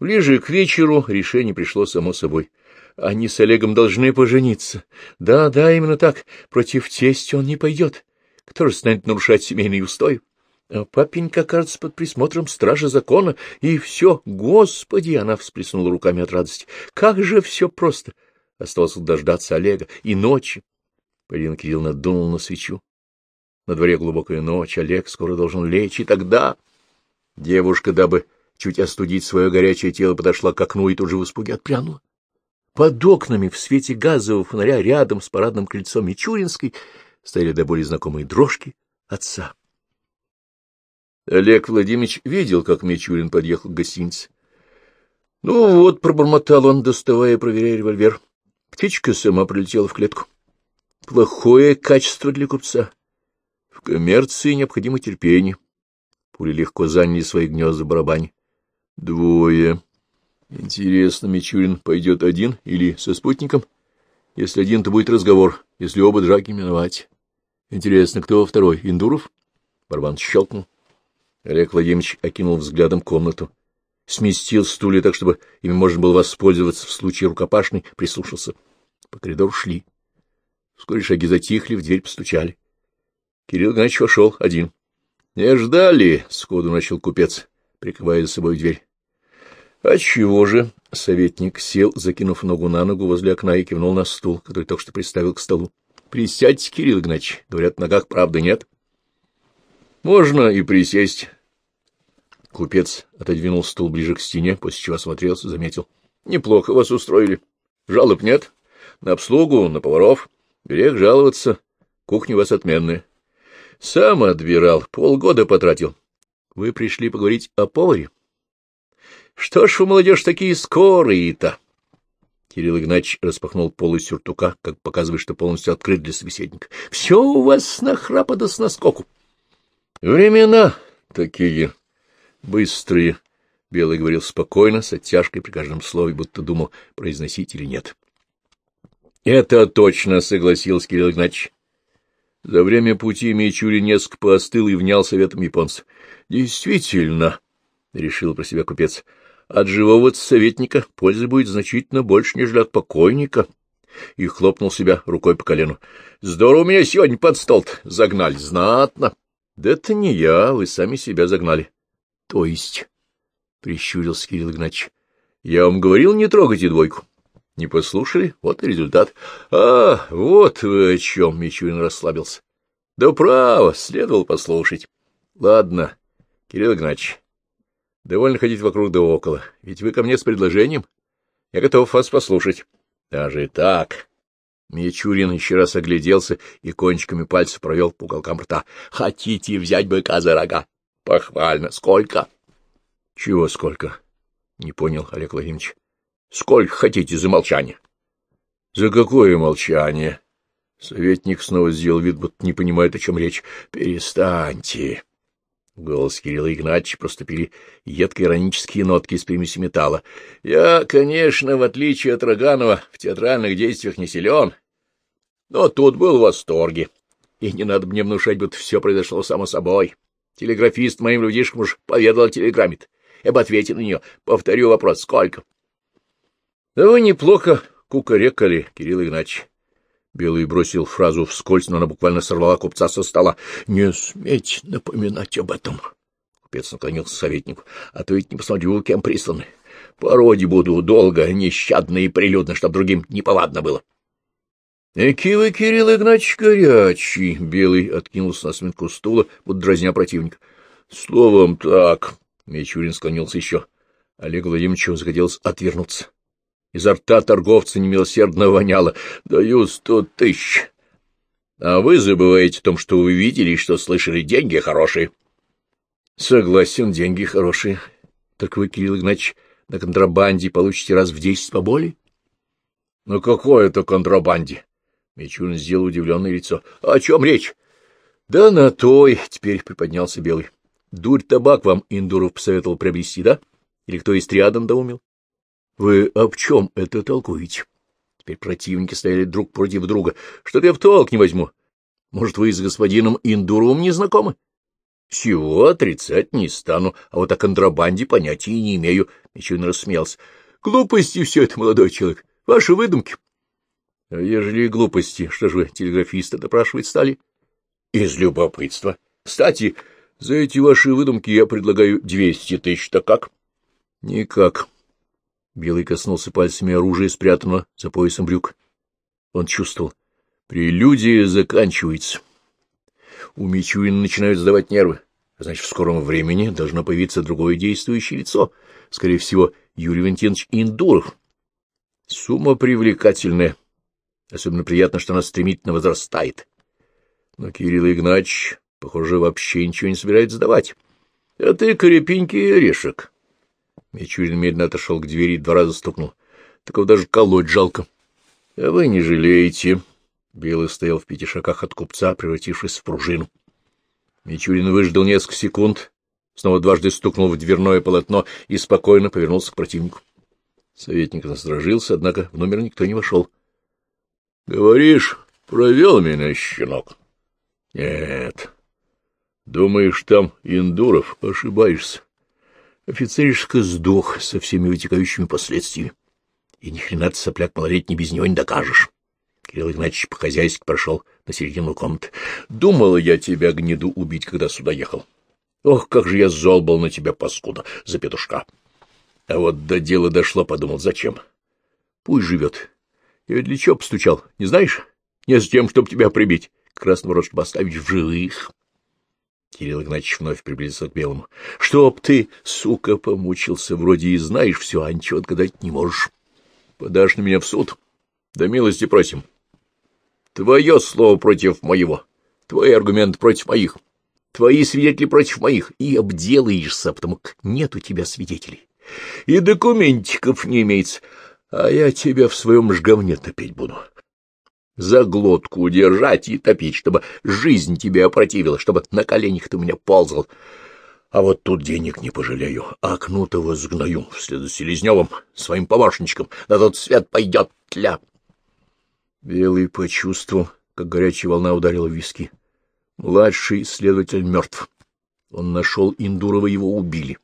Ближе к вечеру решение пришло само собой. Они с Олегом должны пожениться. Да, да, именно так. Против тести он не пойдет. Кто же станет нарушать семейный устой? А папенька окажется под присмотром стражи закона, и все, господи! Она всплеснула руками от радости. Как же все просто! Осталось дождаться Олега. И ночи. Полина Кирилловна дунула на свечу. На дворе глубокая ночь, Олег скоро должен лечь, и тогда... Девушка, дабы чуть остудить свое горячее тело, подошла к окну и тут же в испуге отпрянула. Под окнами в свете газового фонаря рядом с парадным крыльцом Мичуринской стояли до боли знакомые дрожки отца. Олег Владимирович видел, как Мичурин подъехал к гостинице. — Ну вот, — пробормотал он, доставая и проверяя револьвер. Птичка сама прилетела в клетку. Плохое качество для купца. В коммерции необходимо терпение. Пули легко заняли свои гнезда барабань. Двое. Интересно, Мичурин пойдет один или со спутником? — если один, то будет разговор, если оба драки миновать. Интересно, кто второй? Индуров? Барбан щелкнул. Олег Владимирович окинул взглядом комнату. Сместил стулья так, чтобы ими можно было воспользоваться в случае рукопашной, прислушался. По коридору шли. Вскоре шаги затихли, в дверь постучали. Кирилл Игнатьевич вошел один. — Не ждали, — сходу начал купец, прикрывая за собой дверь. — А чего же? — советник сел, закинув ногу на ногу возле окна и кивнул на стул, который только что приставил к столу. — Присядьте, Кирилл Игнач. Говорят, в ногах правды нет. — Можно и присесть. Купец отодвинул стул ближе к стене, после чего осмотрелся, заметил. — Неплохо вас устроили. Жалоб нет? На обслугу, на поваров? Грех жаловаться. Кухня у вас отменная. — Сам отбирал, полгода потратил. — Вы пришли поговорить о поваре? — что ж вы, молодежь, такие скорые-то? Кирилл Игнач распахнул полы сюртука, как показывает, что полностью открыт для собеседника. — Все у вас на храпа да с наскоку. — Времена такие быстрые, — Белый говорил спокойно, с оттяжкой при каждом слове, будто думал, произносить или нет. — Это точно, — согласился Кирилл Игнач. За время пути Мичурин несколько поостыл и внял советом японца. — Действительно, — решил про себя купец, — от живого советника пользы будет значительно больше, нежели от покойника. И хлопнул себя рукой по колену. — Здорово у меня сегодня под стол загнали, знатно. — Да это не я, вы сами себя загнали. — То есть? — прищурился Кирилл Игнатьевич. — Я вам говорил, не трогайте двойку. Не послушали? Вот и результат. А, вот вы о чем, Мичурин расслабился. Да право, следовало послушать. Ладно, Кирилл Игнатьевич, Довольно ходить вокруг да около, ведь вы ко мне с предложением. Я готов вас послушать. Даже так. Мичурин еще раз огляделся и кончиками пальцев провел по уголкам рта. Хотите взять быка за рога? Похвально. Сколько? Чего сколько? Не понял Олег Владимирович. Сколько хотите за молчание? За какое молчание? Советник снова сделал вид, будто не понимает, о чем речь. Перестаньте. В голос Кирилла Игнатьевича проступили едко-иронические нотки из примеси металла. — Я, конечно, в отличие от Роганова, в театральных действиях не силен, но тут был в восторге. И не надо мне внушать, будто все произошло само собой. Телеграфист моим людишкам уж поведал о телеграмме Я бы ответил на нее. Повторю вопрос. Сколько? — Да вы неплохо кукарекали, Кирилл Игнатьевич. Белый бросил фразу вскользь, но она буквально сорвала купца со стола. — Не сметь напоминать об этом! — купец наклонился к советнику. — А то ведь не посмотрю, кем присланы. Породи буду долго, нещадно и прилюдно, чтоб другим неповадно было. — Эки вы, Кирилл Игнатьевич, горячий! — Белый откинулся на сминку стула, будто дразня противника. — Словом так... — Мичурин склонился еще. Олег Владимировичу захотелось отвернуться. — Изо рта торговца немилосердно воняло. «Даю сто тысяч!» «А вы забываете о том, что вы видели и что слышали. Деньги хорошие!» «Согласен, деньги хорошие. Только вы, Кирилл Игнатьевич, на контрабанде получите раз в десять поболее?» «Ну какое это контрабанде?» Мичун сделал удивленное лицо. «О чем речь?» «Да на той!» — теперь приподнялся Белый. «Дурь-табак вам Индуров посоветовал приобрести, да? Или кто из триадан доумил?» Вы об чем это толкуете? Теперь противники стояли друг против друга. Что-то я в толк не возьму. Может, вы с господином Индуровым не знакомы? Чего отрицать не стану, а вот о контрабанде понятия не имею. Мичурин рассмеялся. Глупости все это, молодой человек. Ваши выдумки. А — Ежели глупости, что же вы телеграфиста допрашивать стали? — Из любопытства. Кстати, за эти ваши выдумки я предлагаю двести тысяч, так как? — Никак. Белый коснулся пальцами оружия, спрятанного за поясом брюк. Он чувствовал. Прелюдия заканчивается. У Мичуина начинают сдавать нервы. Значит, в скором времени должно появиться другое действующее лицо. Скорее всего, Юрий Валентинович Индуров. Сумма привлекательная. Особенно приятно, что она стремительно возрастает. Но Кирилл Игнатьевич, похоже, вообще ничего не собирается сдавать. А ты, крепенький орешек, Мичурин медленно отошел к двери и два раза стукнул. Такого даже колоть жалко. — А вы не жалеете. Белый стоял в пяти шагах от купца, превратившись в пружину. Мичурин выждал несколько секунд, снова дважды стукнул в дверное полотно и спокойно повернулся к противнику. Советник насторожился, однако в номер никто не вошел. — Говоришь, провел меня, щенок? — Нет. — Думаешь, там Индуров? Ошибаешься. Офицеришка сдох со всеми вытекающими последствиями. И ни хрена ты, сопляк малолетний, без него не докажешь. Кирилл Игнатьевич по-хозяйски прошел на середину комнаты. Думал я тебя гнеду убить, когда сюда ехал. Ох, как же я зол был на тебя, паскуда, за петушка. А вот до дела дошло, подумал, зачем? Пусть живет. Я ведь для чего постучал, не знаешь? Не с тем, чтобы тебя прибить. Красного рот, чтобы оставить в живых. Кирилл Игнатьевич вновь приблизился к белому. — Чтоб ты, сука, помучился, вроде и знаешь все, а ничего отгадать не можешь. Подашь на меня в суд? Да милости просим. Твое слово против моего, твой аргумент против моих, твои свидетели против моих, и обделаешься, потому как нет у тебя свидетелей, и документиков не имеется, а я тебя в своем жговне топить буду за глотку удержать и топить, чтобы жизнь тебе опротивила, чтобы на коленях ты у меня ползал. А вот тут денег не пожалею, а окну-то возгною вслед за Селезневым, своим помощничком, на тот свет пойдет тля. Белый почувствовал, как горячая волна ударила в виски. Младший следователь мертв. Он нашел Индурова, его убили.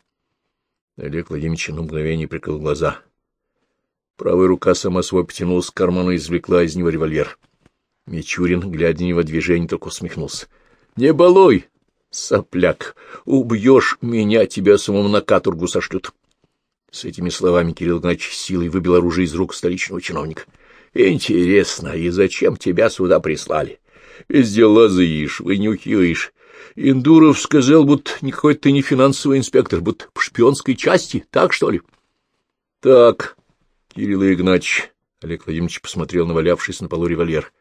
Олег Владимирович на мгновение прикрыл глаза — Правая рука сама собой потянулась к карману и извлекла из него револьвер. Мичурин, глядя на его движение, только усмехнулся. — Не балуй, сопляк! Убьешь меня, тебя самому на каторгу сошлют! С этими словами Кирилл Игнатьевич силой выбил оружие из рук столичного чиновника. — Интересно, и зачем тебя сюда прислали? Везде лазаешь, вынюхиваешь. Индуров сказал, будто никакой ты не финансовый инспектор, будто в шпионской части, так что ли? — Так, Кирилл Игнатьевич, Олег Владимирович посмотрел на валявшийся на полу револьвер.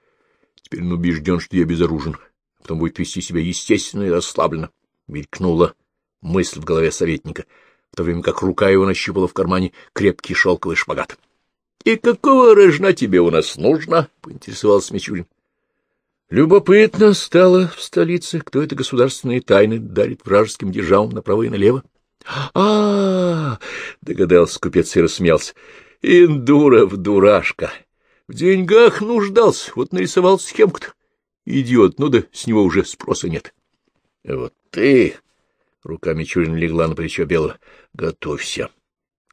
Теперь он убежден, что я безоружен, потом будет вести себя естественно и расслабленно. Мелькнула мысль в голове советника, в то время как рука его нащупала в кармане крепкий шелковый шпагат. — И какого рожна тебе у нас нужно? — поинтересовался Мичурин. Любопытно стало в столице, кто это государственные тайны дарит вражеским державам направо и налево. -а, -а, -а — догадался купец и рассмеялся. Индуров дурашка. В деньгах нуждался, вот нарисовал с кем то Идиот, ну да с него уже спроса нет. — Вот ты! — руками Мичурина легла на плечо Белого. — Готовься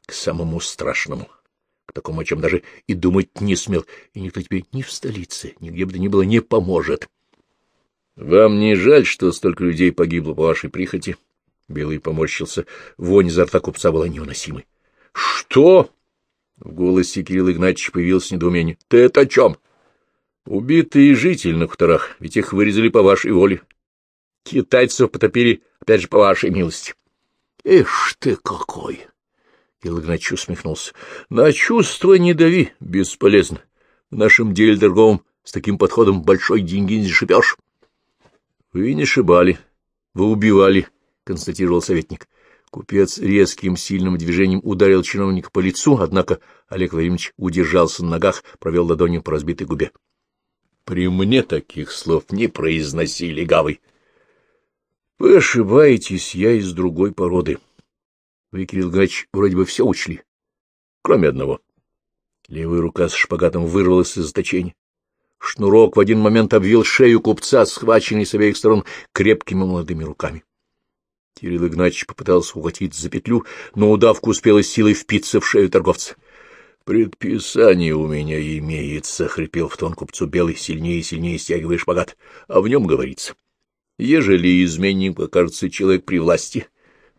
к самому страшному, к такому, о чем даже и думать не смел, и никто тебе ни в столице, нигде бы то ни было не поможет. — Вам не жаль, что столько людей погибло по вашей прихоти? Белый поморщился. Вонь изо рта купца была неуносимой. — Что? В голосе Кирилла Игнатьевича появилось недоумение. — Ты это о чем? — Убитые жители на хуторах, ведь их вырезали по вашей воле. Китайцев потопили, опять же, по вашей милости. — Эш ты какой! — Кирилл Игнатьевич усмехнулся. — На чувства не дави, бесполезно. В нашем деле торговом с таким подходом большой деньги не шибешь. — Вы не шибали, вы убивали, — констатировал советник. Купец резким сильным движением ударил чиновника по лицу, однако Олег Владимирович удержался на ногах, провел ладонью по разбитой губе. — При мне таких слов не произносили, гавы. — Вы ошибаетесь, я из другой породы. Вы, Кирилл Гач, вроде бы все учли, кроме одного. Левая рука с шпагатом вырвалась из заточения. Шнурок в один момент обвил шею купца, схваченный с обеих сторон крепкими молодыми руками. Кирилл Игнатьевич попытался ухватиться за петлю, но удавка успела силой впиться в шею торговца. — Предписание у меня имеется, — хрипел в тон купцу белый, сильнее и сильнее стягивая шпагат. А в нем говорится. Ежели изменник окажется человек при власти,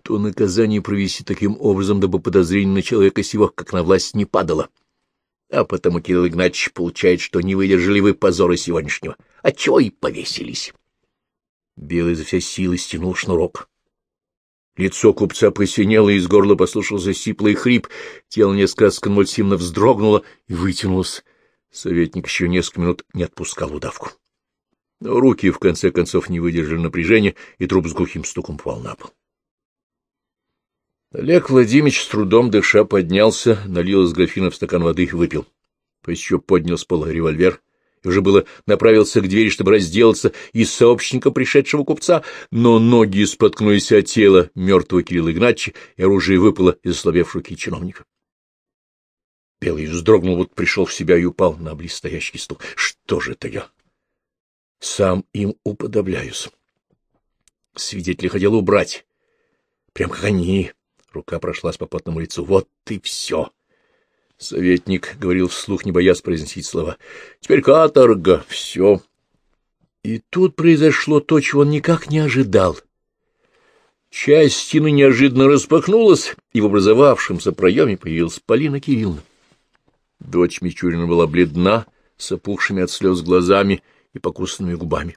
то наказание провести таким образом, дабы подозрение на человека сего, как на власть, не падало. А потому Кирилл Игнатьевич получает, что не выдержали вы позора сегодняшнего, отчего и повесились. Белый за все силы стянул шнурок. Лицо купца посинело, из горла послушался сиплый хрип, тело несколько раз конвульсивно вздрогнуло и вытянулось. Советник еще несколько минут не отпускал удавку. Но руки, в конце концов, не выдержали напряжения, и труп с глухим стуком пал на пол. Олег Владимирович с трудом дыша поднялся, налил из графина в стакан воды и выпил. Поищу поднял с пола револьвер, и уже было направился к двери, чтобы разделаться из сообщника пришедшего купца, но ноги споткнулись от тела мертвого Кирилла Игнатьевича, и оружие выпало из ослабев руки чиновника. Белый вздрогнул, вот пришел в себя и упал на близстоящий стул. Что же это я? Сам им уподобляюсь. Свидетели хотел убрать. Прям как они. Рука прошлась по потному лицу. Вот и все. Советник говорил вслух, не боясь произносить слова. «Теперь каторга, все». И тут произошло то, чего он никак не ожидал. Часть стены неожиданно распахнулась, и в образовавшемся проеме появилась Полина Кирилловна. Дочь Мичурина была бледна, с опухшими от слез глазами и покусанными губами.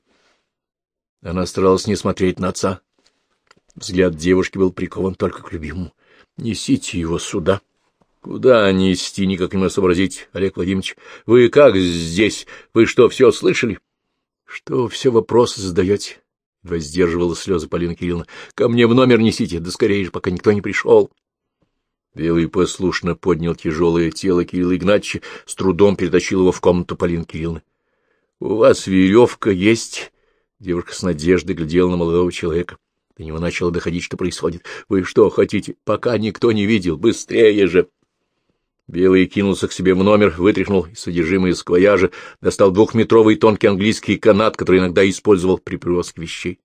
Она старалась не смотреть на отца. Взгляд девушки был прикован только к любимому. «Несите его сюда», Куда нести, никак не могу сообразить, Олег Владимирович. Вы как здесь? Вы что, все слышали? Что все вопросы задаете? Воздерживала слезы Полина Кирилловна. Ко мне в номер несите, да скорее же, пока никто не пришел. Белый послушно поднял тяжелое тело Кирилла Игнатьевича, с трудом перетащил его в комнату Полины Кирилловны. — У вас веревка есть? Девушка с надеждой глядела на молодого человека. До него начало доходить, что происходит. — Вы что хотите? Пока никто не видел. Быстрее же! — Белый кинулся к себе в номер, вытряхнул содержимое из сквояжа, достал двухметровый тонкий английский канат, который иногда использовал при привозке вещей.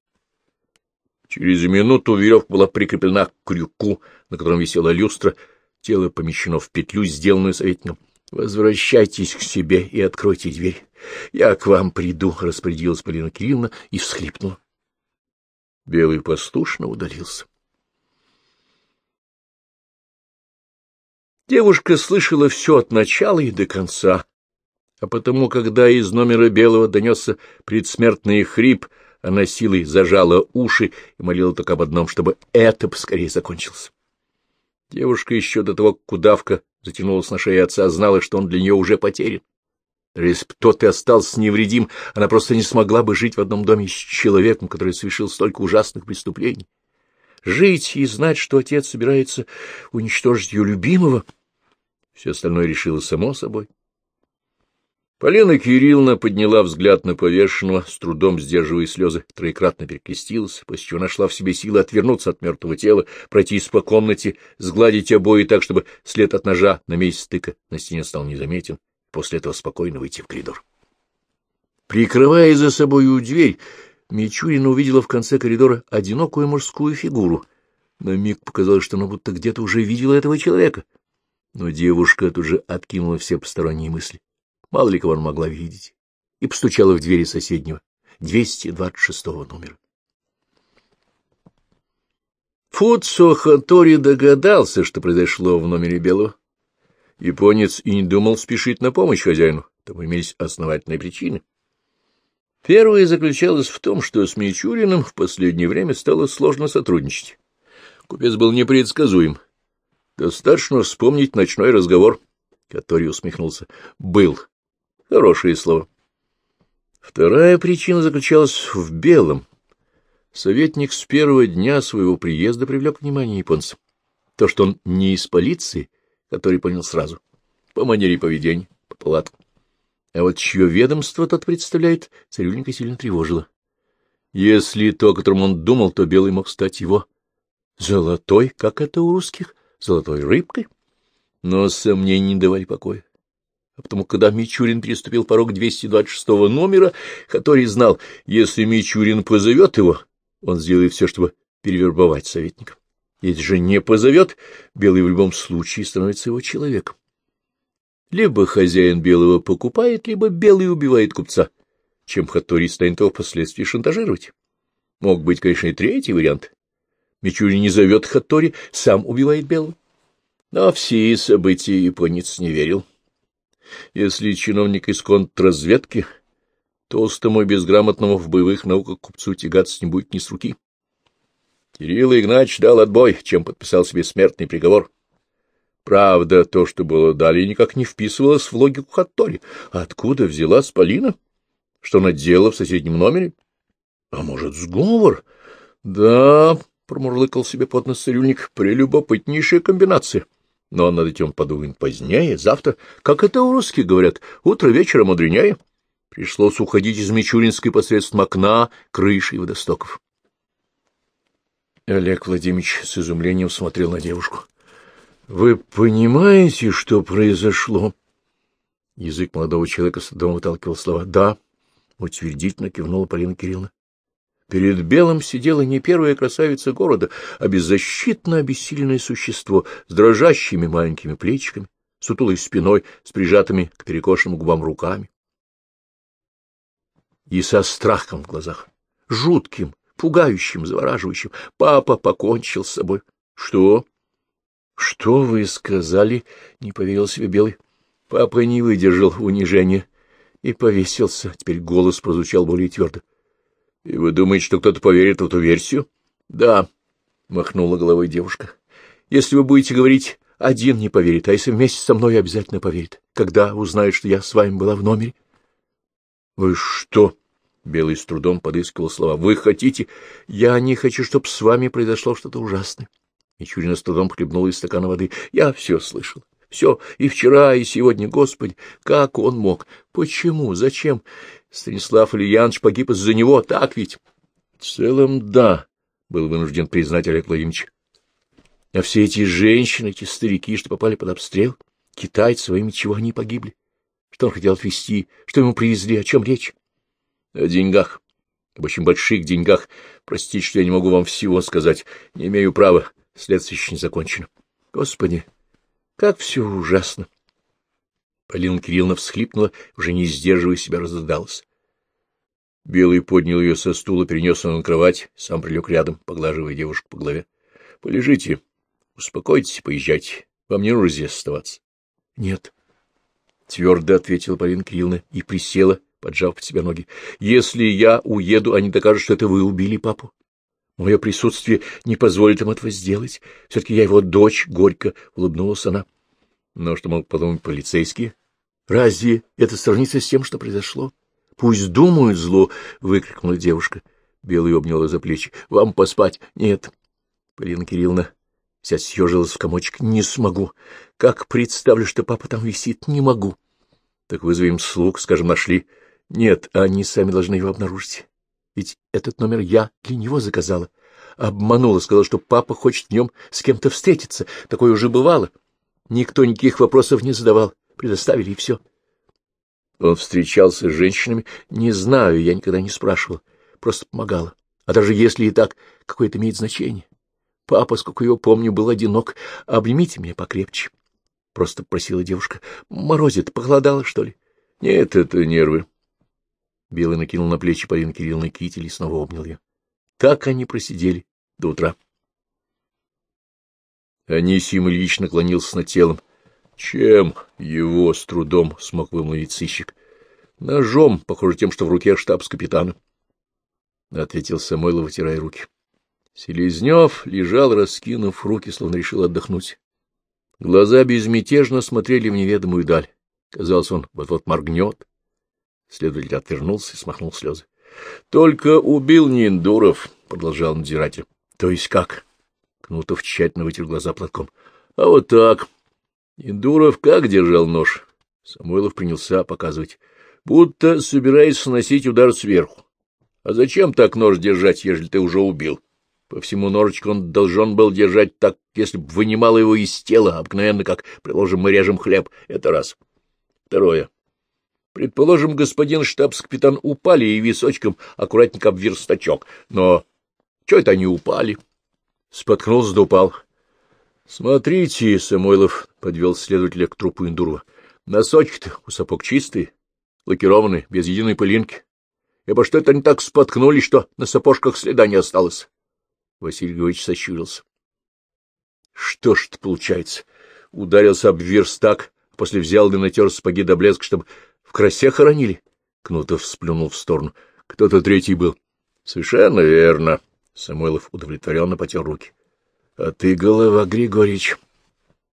Через минуту веревка была прикреплена к крюку, на котором висела люстра, тело помещено в петлю, сделанную советником. — Возвращайтесь к себе и откройте дверь. Я к вам приду, — распорядилась Полина Кирилловна и всхлипнула. Белый послушно удалился. Девушка слышала все от начала и до конца, а потому, когда из номера белого донесся предсмертный хрип, она силой зажала уши и молила только об одном, чтобы это поскорее закончилось. Девушка еще до того, как кудавка затянулась на шее отца, знала, что он для нее уже потерян. Даже если бы тот и остался невредим, она просто не смогла бы жить в одном доме с человеком, который совершил столько ужасных преступлений. Жить и знать, что отец собирается уничтожить ее любимого — все остальное решило само собой. Полина Кирилловна подняла взгляд на повешенного, с трудом сдерживая слезы, троекратно перекрестилась, после чего нашла в себе силы отвернуться от мертвого тела, пройтись по комнате, сгладить обои так, чтобы след от ножа на месте стыка на стене стал незаметен, после этого спокойно выйти в коридор. Прикрывая за собою дверь, Мичурина увидела в конце коридора одинокую мужскую фигуру. На миг показалось, что она будто где-то уже видела этого человека — но девушка тут же откинула все посторонние мысли. Мало ли кого она могла видеть. И постучала в двери соседнего, 226-го номера. Фуцо Хатори догадался, что произошло в номере Белого. Японец и не думал спешить на помощь хозяину, там имелись основательные причины. Первое заключалось в том, что с Мичуриным в последнее время стало сложно сотрудничать. Купец был непредсказуем, Достаточно вспомнить ночной разговор, который усмехнулся. Был. Хорошее слово. Вторая причина заключалась в белом. Советник с первого дня своего приезда привлек внимание японца. То, что он не из полиции, который понял сразу, по манере поведения, по палатку. А вот чье ведомство тот представляет, цирюльника сильно тревожило. Если то, о котором он думал, то белый мог стать его. Золотой, как это у русских? золотой рыбкой, но сомнений не давали покоя. А потому, когда Мичурин переступил порог 226 номера, который знал, если Мичурин позовет его, он сделает все, чтобы перевербовать советника. Если же не позовет, Белый в любом случае становится его человеком. Либо хозяин Белого покупает, либо Белый убивает купца, чем Хатори станет его впоследствии шантажировать. Мог быть, конечно, и третий вариант. Мичури не зовет Хатори, сам убивает Белого. Но все сии события японец не верил. Если чиновник из контрразведки, толстому и безграмотному в боевых науках купцу тягаться не будет ни с руки. Кирилл Игнач дал отбой, чем подписал себе смертный приговор. Правда, то, что было далее, никак не вписывалось в логику Хаттори. Откуда взялась Полина? Что она делала в соседнем номере? А может, сговор? Да, промурлыкал себе под нос цирюльник, — прелюбопытнейшая комбинация. Но над этим подумаем позднее, завтра. Как это у русских говорят, утро вечера мудренее. Пришлось уходить из Мичуринской посредством окна, крыши и водостоков. Олег Владимирович с изумлением смотрел на девушку. — Вы понимаете, что произошло? Язык молодого человека с трудом выталкивал слова. — Да, — утвердительно кивнула Полина Кирилловна. Перед Белым сидела не первая красавица города, а беззащитно обессиленное существо с дрожащими маленькими плечиками, сутулой спиной, с прижатыми к перекошенным губам руками. И со страхом в глазах, жутким, пугающим, завораживающим, папа покончил с собой. — Что? — Что вы сказали? — не поверил себе Белый. Папа не выдержал унижения и повесился. Теперь голос прозвучал более твердо. — И вы думаете, что кто-то поверит в эту версию? — Да, — махнула головой девушка. — Если вы будете говорить, один не поверит, а если вместе со мной, обязательно поверит, когда узнает, что я с вами была в номере. — Вы что? — Белый с трудом подыскивал слова. — Вы хотите? — Я не хочу, чтобы с вами произошло что-то ужасное. Мичурина с трудом хлебнула из стакана воды. — Я все слышал. Все, и вчера, и сегодня, Господи, как он мог? Почему? Зачем? Станислав Ильянович погиб из-за него, так ведь? В целом, да, — был вынужден признать Олег Владимирович. А все эти женщины, эти старики, что попали под обстрел, китайцы, своими чего они погибли? Что он хотел отвезти? Что ему привезли? О чем речь? О деньгах. Об очень больших деньгах. Простите, что я не могу вам всего сказать. Не имею права. Следствие еще не закончено. Господи, как все ужасно! Полина Кирилловна всхлипнула, уже не сдерживая себя, раздалась. Белый поднял ее со стула, перенес ее на кровать, сам прилег рядом, поглаживая девушку по голове. — Полежите, успокойтесь, поезжайте. Вам не нужно здесь оставаться. — Нет, — твердо ответила Полина Кирилловна и присела, поджав под себя ноги. — Если я уеду, они докажут, что это вы убили папу. Мое присутствие не позволит им этого сделать. Все-таки я его дочь, — горько улыбнулась она. Но что мог подумать полицейский? Разве это сравнится с тем, что произошло? Пусть думают зло, — выкрикнула девушка. Белый обняла за плечи. — Вам поспать? — Нет. Полина Кирилловна вся съежилась в комочек. — Не смогу. Как представлю, что папа там висит? Не могу. — Так вызовем слуг, скажем, нашли. — Нет, они сами должны его обнаружить. Ведь этот номер я для него заказала. Обманула, сказала, что папа хочет днем с кем-то встретиться. Такое уже бывало. Никто никаких вопросов не задавал. Предоставили, и все. Он встречался с женщинами? Не знаю, я никогда не спрашивала. Просто помогала. А даже если и так, какое это имеет значение? Папа, сколько его помню, был одинок. Обнимите меня покрепче. Просто просила девушка. Морозит, похолодало, что ли? Нет, это нервы. Белый накинул на плечи Полины Кирилловны китель и снова обнял ее. Так они просидели до утра. Анисим Ильич наклонился над телом. Чем его с трудом смог вымолвить сыщик? Ножом, похоже, тем, что в руке штабс-капитана. — ответил Самойлов, вытирая руки. Селезнев лежал, раскинув руки, словно решил отдохнуть. Глаза безмятежно смотрели в неведомую даль. Казалось, он вот-вот моргнет, Следователь отвернулся и смахнул слезы. — Только убил не продолжал надзиратель. — То есть как? — Кнутов тщательно вытер глаза платком. — А вот так. Индуров как держал нож? Самойлов принялся показывать. — Будто собираясь наносить удар сверху. — А зачем так нож держать, ежели ты уже убил? По всему ножичку он должен был держать так, если бы вынимал его из тела, обыкновенно как, приложим, мы режем хлеб. Это раз. Второе. — Предположим, господин штабс-капитан упали и височком аккуратненько об Но что это они упали? Споткнулся да упал. — Смотрите, Самойлов, — подвел следователя к трупу Индурова. — Носочки-то у сапог чистые, лакированные, без единой пылинки. Ибо что это они так споткнулись, что на сапожках следа не осталось? Василий Григорьевич сощурился. — Что ж это получается? Ударился об верстак, после взял и натер сапоги до блеска, чтобы в красе хоронили? Кнутов сплюнул в сторону. Кто-то третий был. Совершенно верно. Самойлов удовлетворенно потер руки. А ты голова, Григорьевич.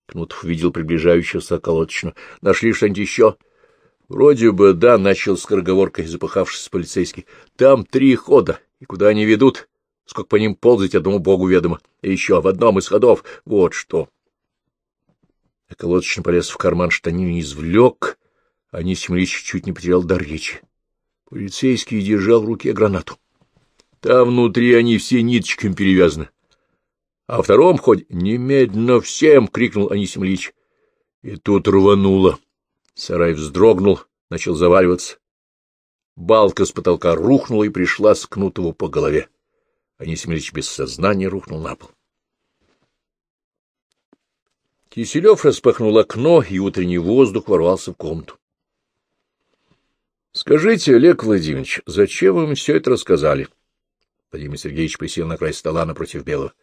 Кнутов видел приближающуюся околоточную. Нашли что-нибудь еще? Вроде бы, да, начал с скороговоркой, запыхавшись полицейский. Там три хода. И куда они ведут? Сколько по ним ползать, одному богу ведомо. И еще в одном из ходов. Вот что. Околоточный полез в карман штанин и извлек Анисим Ильич чуть не потерял дар речи. Полицейский держал в руке гранату. Там внутри они все ниточками перевязаны. А втором хоть немедленно всем крикнул Анисим Ильич. И тут рвануло. Сарай вздрогнул, начал заваливаться. Балка с потолка рухнула и пришла с Кнутову по голове. Анисим Ильич без сознания рухнул на пол. Киселев распахнул окно, и утренний воздух ворвался в комнату. Скажите, Олег Владимирович, зачем вы им все это рассказали? Владимир Сергеевич присел на край стола напротив Белого.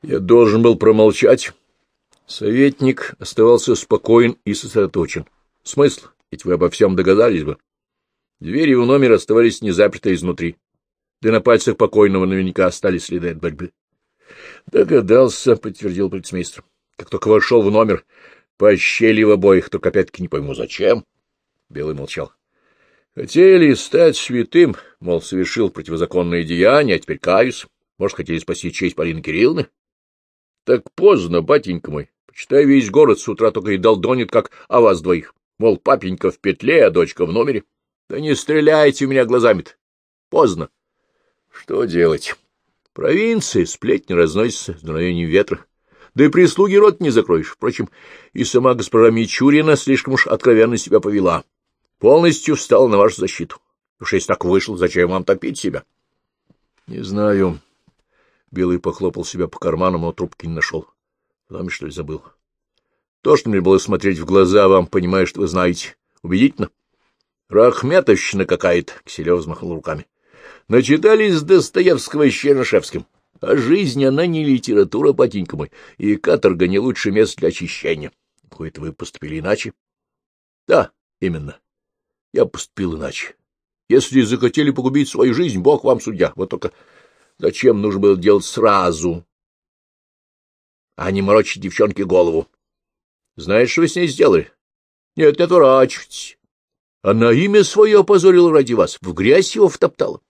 Я должен был промолчать. Советник оставался спокоен и сосредоточен. Смысл? Ведь вы обо всем догадались бы. Двери в номер оставались незаперты изнутри. Да на пальцах покойного наверняка остались следы от борьбы. Догадался, — подтвердил полицмейстер. Как только вошел в номер, по поощели в обоих, только опять-таки не пойму, зачем. Белый молчал. Хотели стать святым, мол, совершил противозаконные деяния, а теперь каюсь. Может, хотели спасти честь Полины Кирилловны? Так поздно, батенька мой. Почитай, весь город с утра только и долдонит, как о вас двоих. Мол, папенька в петле, а дочка в номере. Да не стреляйте у меня глазами-то. Поздно. Что делать? Провинции сплетни разносятся с дуновением ветра. Да и прислуги рот не закроешь. Впрочем, и сама госпожа Мичурина слишком уж откровенно себя повела полностью встал на вашу защиту. Уж если так вышел, зачем вам топить себя? — Не знаю. Белый похлопал себя по карманам, но трубки не нашел. Вам что ли забыл? — То, что мне было смотреть в глаза вам, понимаю, что вы знаете. Убедительно? — Рахметовщина какая-то, — Киселев взмахнул руками. — Начитались с Достоевского и Чернышевским. А жизнь, она не литература, батенька мой, и каторга не лучшее место для очищения. Хоть вы поступили иначе? — Да, именно. — я поступил иначе. Если захотели погубить свою жизнь, Бог вам судья. Вот только зачем нужно было делать сразу, а не морочить девчонке голову? Знаешь, что вы с ней сделали? Нет, не отворачивайтесь. Она имя свое опозорила ради вас, в грязь его втоптала.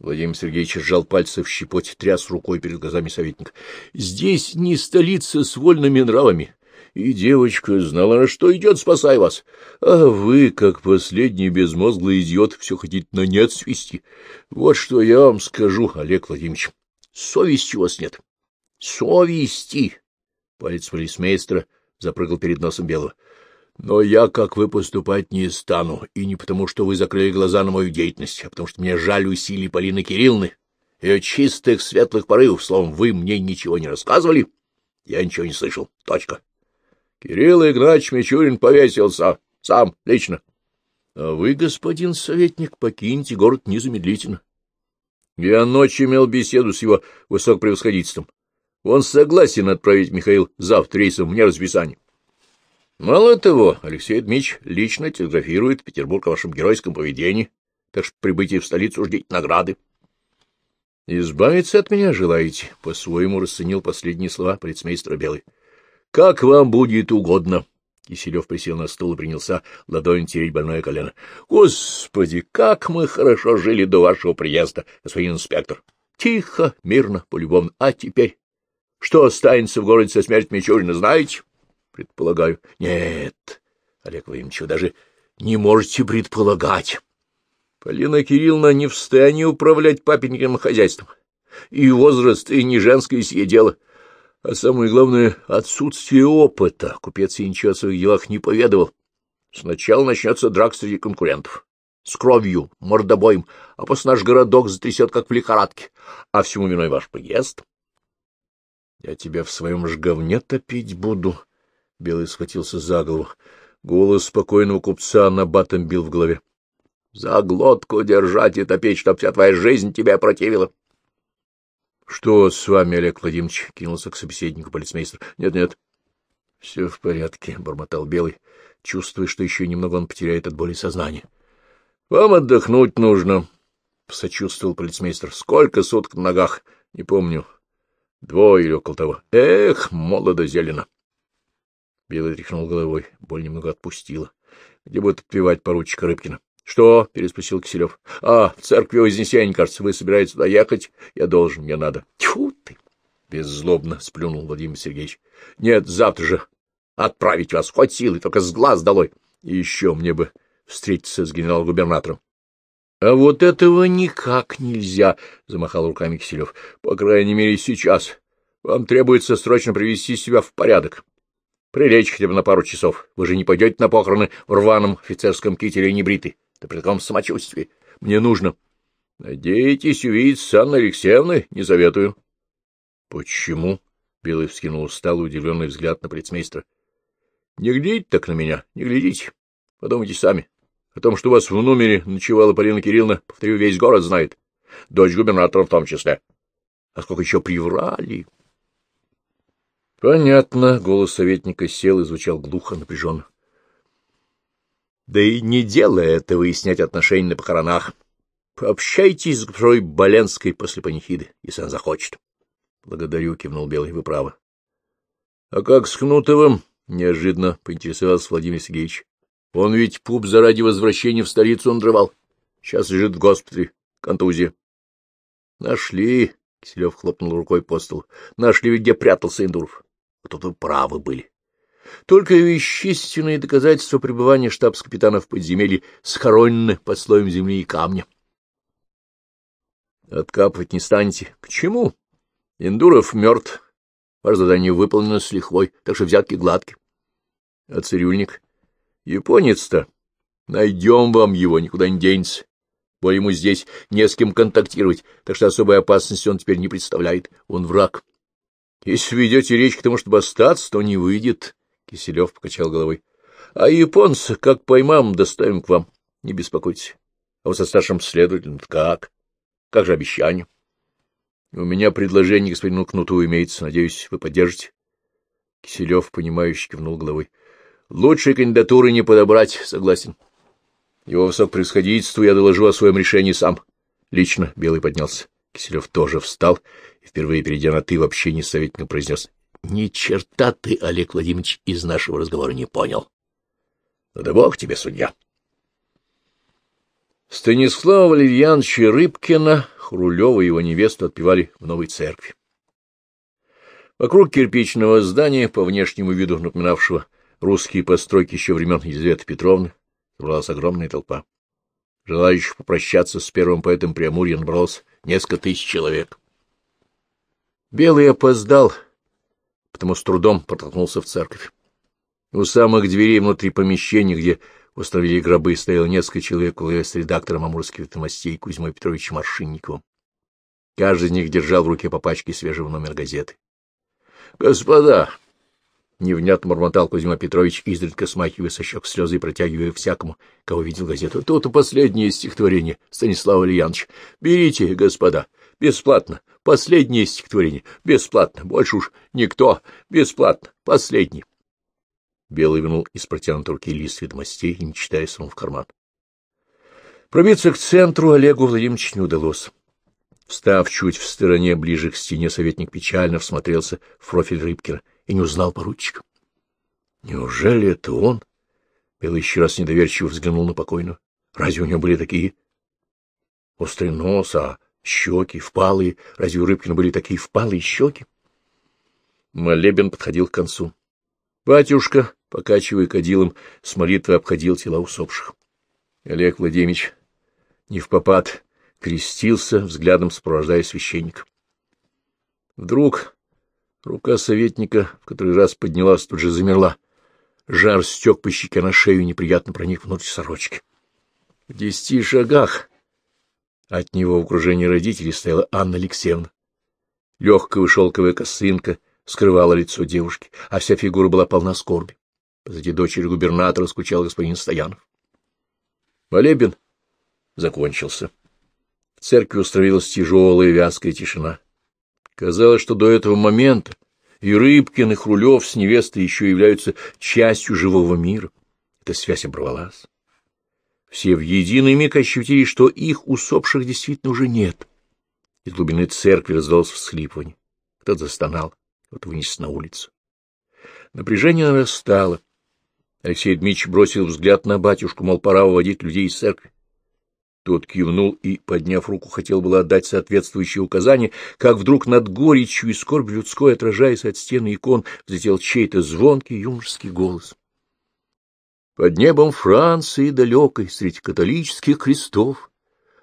Владимир Сергеевич сжал пальцы в щепоть, тряс рукой перед глазами советника. — Здесь не столица с вольными нравами и девочка знала, на что идет, спасай вас. А вы, как последний безмозглый идиот, все хотите на нет свести. Вот что я вам скажу, Олег Владимирович, совести у вас нет. Совести! Палец полисмейстера запрыгал перед носом Белого. Но я, как вы, поступать не стану, и не потому, что вы закрыли глаза на мою деятельность, а потому, что мне жаль усилий Полины Кирилловны, ее чистых светлых порывов, словом, вы мне ничего не рассказывали, я ничего не слышал. Точка. Кирилл Игнач Мичурин повесился, сам, лично. А вы, господин советник, покиньте город незамедлительно. Я ночью имел беседу с его высокопревосходительством. Он согласен отправить Михаил завтра рейсом вне расписания. Мало того, Алексей Дмитриевич лично телеграфирует в Петербург о вашем геройском поведении, так что прибытие в столицу ждите награды. — Избавиться от меня желаете? — по-своему расценил последние слова полицмейстера Белый. — Как вам будет угодно. Киселев присел на стул и принялся ладонь тереть больное колено. — Господи, как мы хорошо жили до вашего приезда, господин инспектор! Тихо, мирно, полюбовно. А теперь? Что останется в городе со смертью Мичурина, знаете? — Предполагаю. — Нет, Олег Владимирович, вы даже не можете предполагать. Полина Кирилловна не в состоянии управлять папеньким хозяйством. И возраст, и не женское сие дело — а самое главное — отсутствие опыта. Купец и ничего о своих делах не поведал. Сначала начнется драк среди конкурентов. С кровью, мордобоем, а после наш городок затрясет, как в лихорадке. А всему виной ваш приезд. — Я тебя в своем ж говне топить буду, — Белый схватился за голову. Голос спокойного купца на батом бил в голове. — За глотку держать и топить, чтоб вся твоя жизнь тебя противила. —— Что с вами, Олег Владимирович? — кинулся к собеседнику полицмейстер. Нет, нет — Все в порядке, — бормотал Белый, чувствуя, что еще немного он потеряет от боли сознания. — Вам отдохнуть нужно, — сочувствовал полицмейстер. — Сколько суток на ногах? Не помню. Двое или около того. Эх, молодо зелено. Белый тряхнул головой. Боль немного отпустила. Где будет отпевать поручика Рыбкина? Что? — переспросил Киселев. — А, церкви Вознесения, кажется, вы собираетесь туда ехать? Я должен, мне надо. — Тьфу ты! — беззлобно сплюнул Владимир Сергеевич. — Нет, завтра же отправить вас, хоть силы, только с глаз долой. И еще мне бы встретиться с генерал-губернатором. — А вот этого никак нельзя, — замахал руками Киселев. — По крайней мере, сейчас. Вам требуется срочно привести себя в порядок. Прилечь хотя бы на пару часов. Вы же не пойдете на похороны в рваном офицерском кителе и небритый. Да при таком самочувствии. Мне нужно. Надеетесь увидеть с Анной Алексеевной? Не советую. Почему? Белый вскинул усталый, удивленный взгляд на полицмейстера. Не глядите так на меня, не глядите. Подумайте сами. О том, что у вас в номере ночевала Полина Кирилловна, повторю, весь город знает. Дочь губернатора в том числе. А сколько еще приврали! Понятно, голос советника сел и звучал глухо, напряженно. Да и не дело это выяснять отношения на похоронах. Пообщайтесь с госпожой Боленской после панихиды, если он захочет. — Благодарю, — кивнул Белый, — вы правы. — А как с Кнутовым? — неожиданно поинтересовался Владимир Сергеевич. — Он ведь пуп заради возвращения в столицу он дрывал. Сейчас лежит в госпитале, контузия. — Нашли, — Киселев хлопнул рукой по столу. — Нашли ведь, где прятался Индуров. Кто-то правы были. Только вещественные доказательства пребывания штабс-капитана в подземелье схоронены под слоем земли и камня. Откапывать не станете. К чему? Индуров мертв. Ваше задание выполнено с лихвой, так что взятки гладки. А цирюльник? Японец-то. Найдем вам его, никуда не денется. Более ему здесь не с кем контактировать, так что особой опасности он теперь не представляет. Он враг. Если ведете речь к тому, чтобы остаться, то не выйдет. Киселев покачал головой. — А японца, как поймам, доставим к вам. Не беспокойтесь. А вот со старшим следователем как? Как же обещание? — У меня предложение господину Кнуту имеется. Надеюсь, вы поддержите. Киселев, понимающе кивнул головой. — Лучшей кандидатуры не подобрать, согласен. Его высокопревосходительству я доложу о своем решении сам. Лично Белый поднялся. Киселев тоже встал и, впервые перейдя на «ты», вообще не советник произнес ни черта ты, Олег Владимирович, из нашего разговора не понял. да бог тебе, судья. Станислава Валерьяновича Рыбкина, Хрулева и его невесту отпевали в новой церкви. Вокруг кирпичного здания, по внешнему виду напоминавшего русские постройки еще времен Елизаветы Петровны, собралась огромная толпа. Желающих попрощаться с первым поэтом Преамурья набралось несколько тысяч человек. Белый опоздал, — потому с трудом протолкнулся в церковь. У самых дверей внутри помещения, где установили гробы, стояло несколько человек, уловя с редактором амурских ведомостей Кузьмой Петровичем Маршинниковым. Каждый из них держал в руке по пачке свежего номера газеты. — Господа! — невнятно мормотал Кузьма Петрович, изредка смахивая со щек слезы и протягивая всякому, кого видел газету. — Тут последнее стихотворение, Станислав Ильянович. Берите, господа, бесплатно. Последнее стихотворение. Бесплатно. Больше уж никто. Бесплатно. Последний. Белый вынул из протянутой руки лист ведомостей и, не читая, сунул в карман. Пробиться к центру Олегу Владимировичу не удалось. Встав чуть в стороне, ближе к стене, советник печально всмотрелся в профиль Рыбкина и не узнал поручика. Неужели это он? Белый еще раз недоверчиво взглянул на покойную. Разве у него были такие? острые носа? Щеки впалые. Разве у Рыбкина были такие впалые щеки? Молебен подходил к концу. Батюшка, покачивая кадилом, с молитвы обходил тела усопших. Олег Владимирович, не в попад, крестился, взглядом сопровождая священника. Вдруг рука советника, в который раз поднялась, тут же замерла. Жар стек по щеке на шею, неприятно проник внутрь сорочки. В десяти шагах от него в окружении родителей стояла Анна Алексеевна. Легкая шелковая косынка скрывала лицо девушки, а вся фигура была полна скорби. Позади дочери губернатора скучал господин Стоянов. Молебен закончился. В церкви установилась тяжелая вязкая тишина. Казалось, что до этого момента и Рыбкин, и Хрулев с невестой еще являются частью живого мира. Эта связь оборвалась. Все в единый миг ощутили, что их усопших действительно уже нет. Из глубины церкви раздалось всхлипывание. Кто-то застонал, кто-то вынес на улицу. Напряжение нарастало. Алексей Дмитриевич бросил взгляд на батюшку, мол, пора выводить людей из церкви. Тот кивнул и, подняв руку, хотел было отдать соответствующие указания, как вдруг над горечью и скорбью людской, отражаясь от стены икон, взлетел чей-то звонкий юношеский голос. Под небом Франции далекой, среди католических крестов,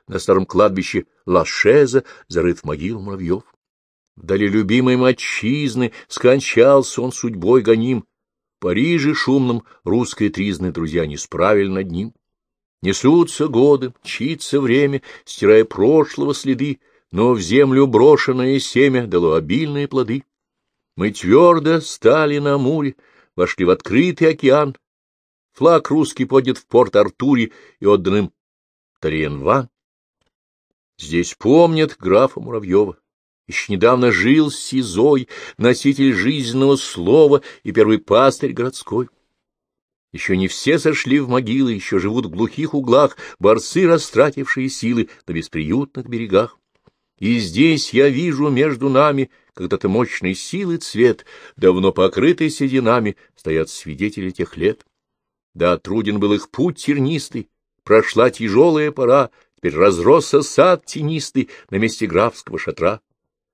на старом кладбище Лашеза зарыт в могилу муравьев. Вдали любимой мочизны скончался он судьбой гоним. В Париже шумном русской тризны друзья не справили над ним. Несутся годы, мчится время, стирая прошлого следы, но в землю брошенное семя дало обильные плоды. Мы твердо стали на Амуре, вошли в открытый океан, Флаг русский поднят в порт Артуре и отдан им Таренва. Здесь помнят графа Муравьева. Еще недавно жил Сизой, носитель жизненного слова и первый пастырь городской. Еще не все сошли в могилы, еще живут в глухих углах борцы, растратившие силы на бесприютных берегах. И здесь я вижу между нами когда-то мощной силы цвет, давно покрытый сединами, стоят свидетели тех лет. Да, труден был их путь тернистый, прошла тяжелая пора, теперь разросся сад тенистый на месте графского шатра.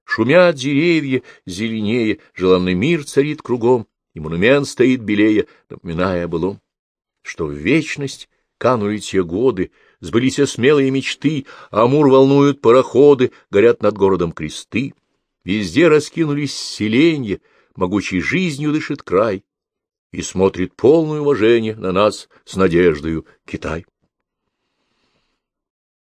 Шумят деревья зеленее, желанный мир царит кругом, и монумент стоит белее, напоминая было, Что в вечность канули те годы, сбылись смелые мечты, Амур волнуют пароходы, горят над городом кресты. Везде раскинулись селенья, могучей жизнью дышит край, и смотрит полное уважение на нас с надеждою Китай.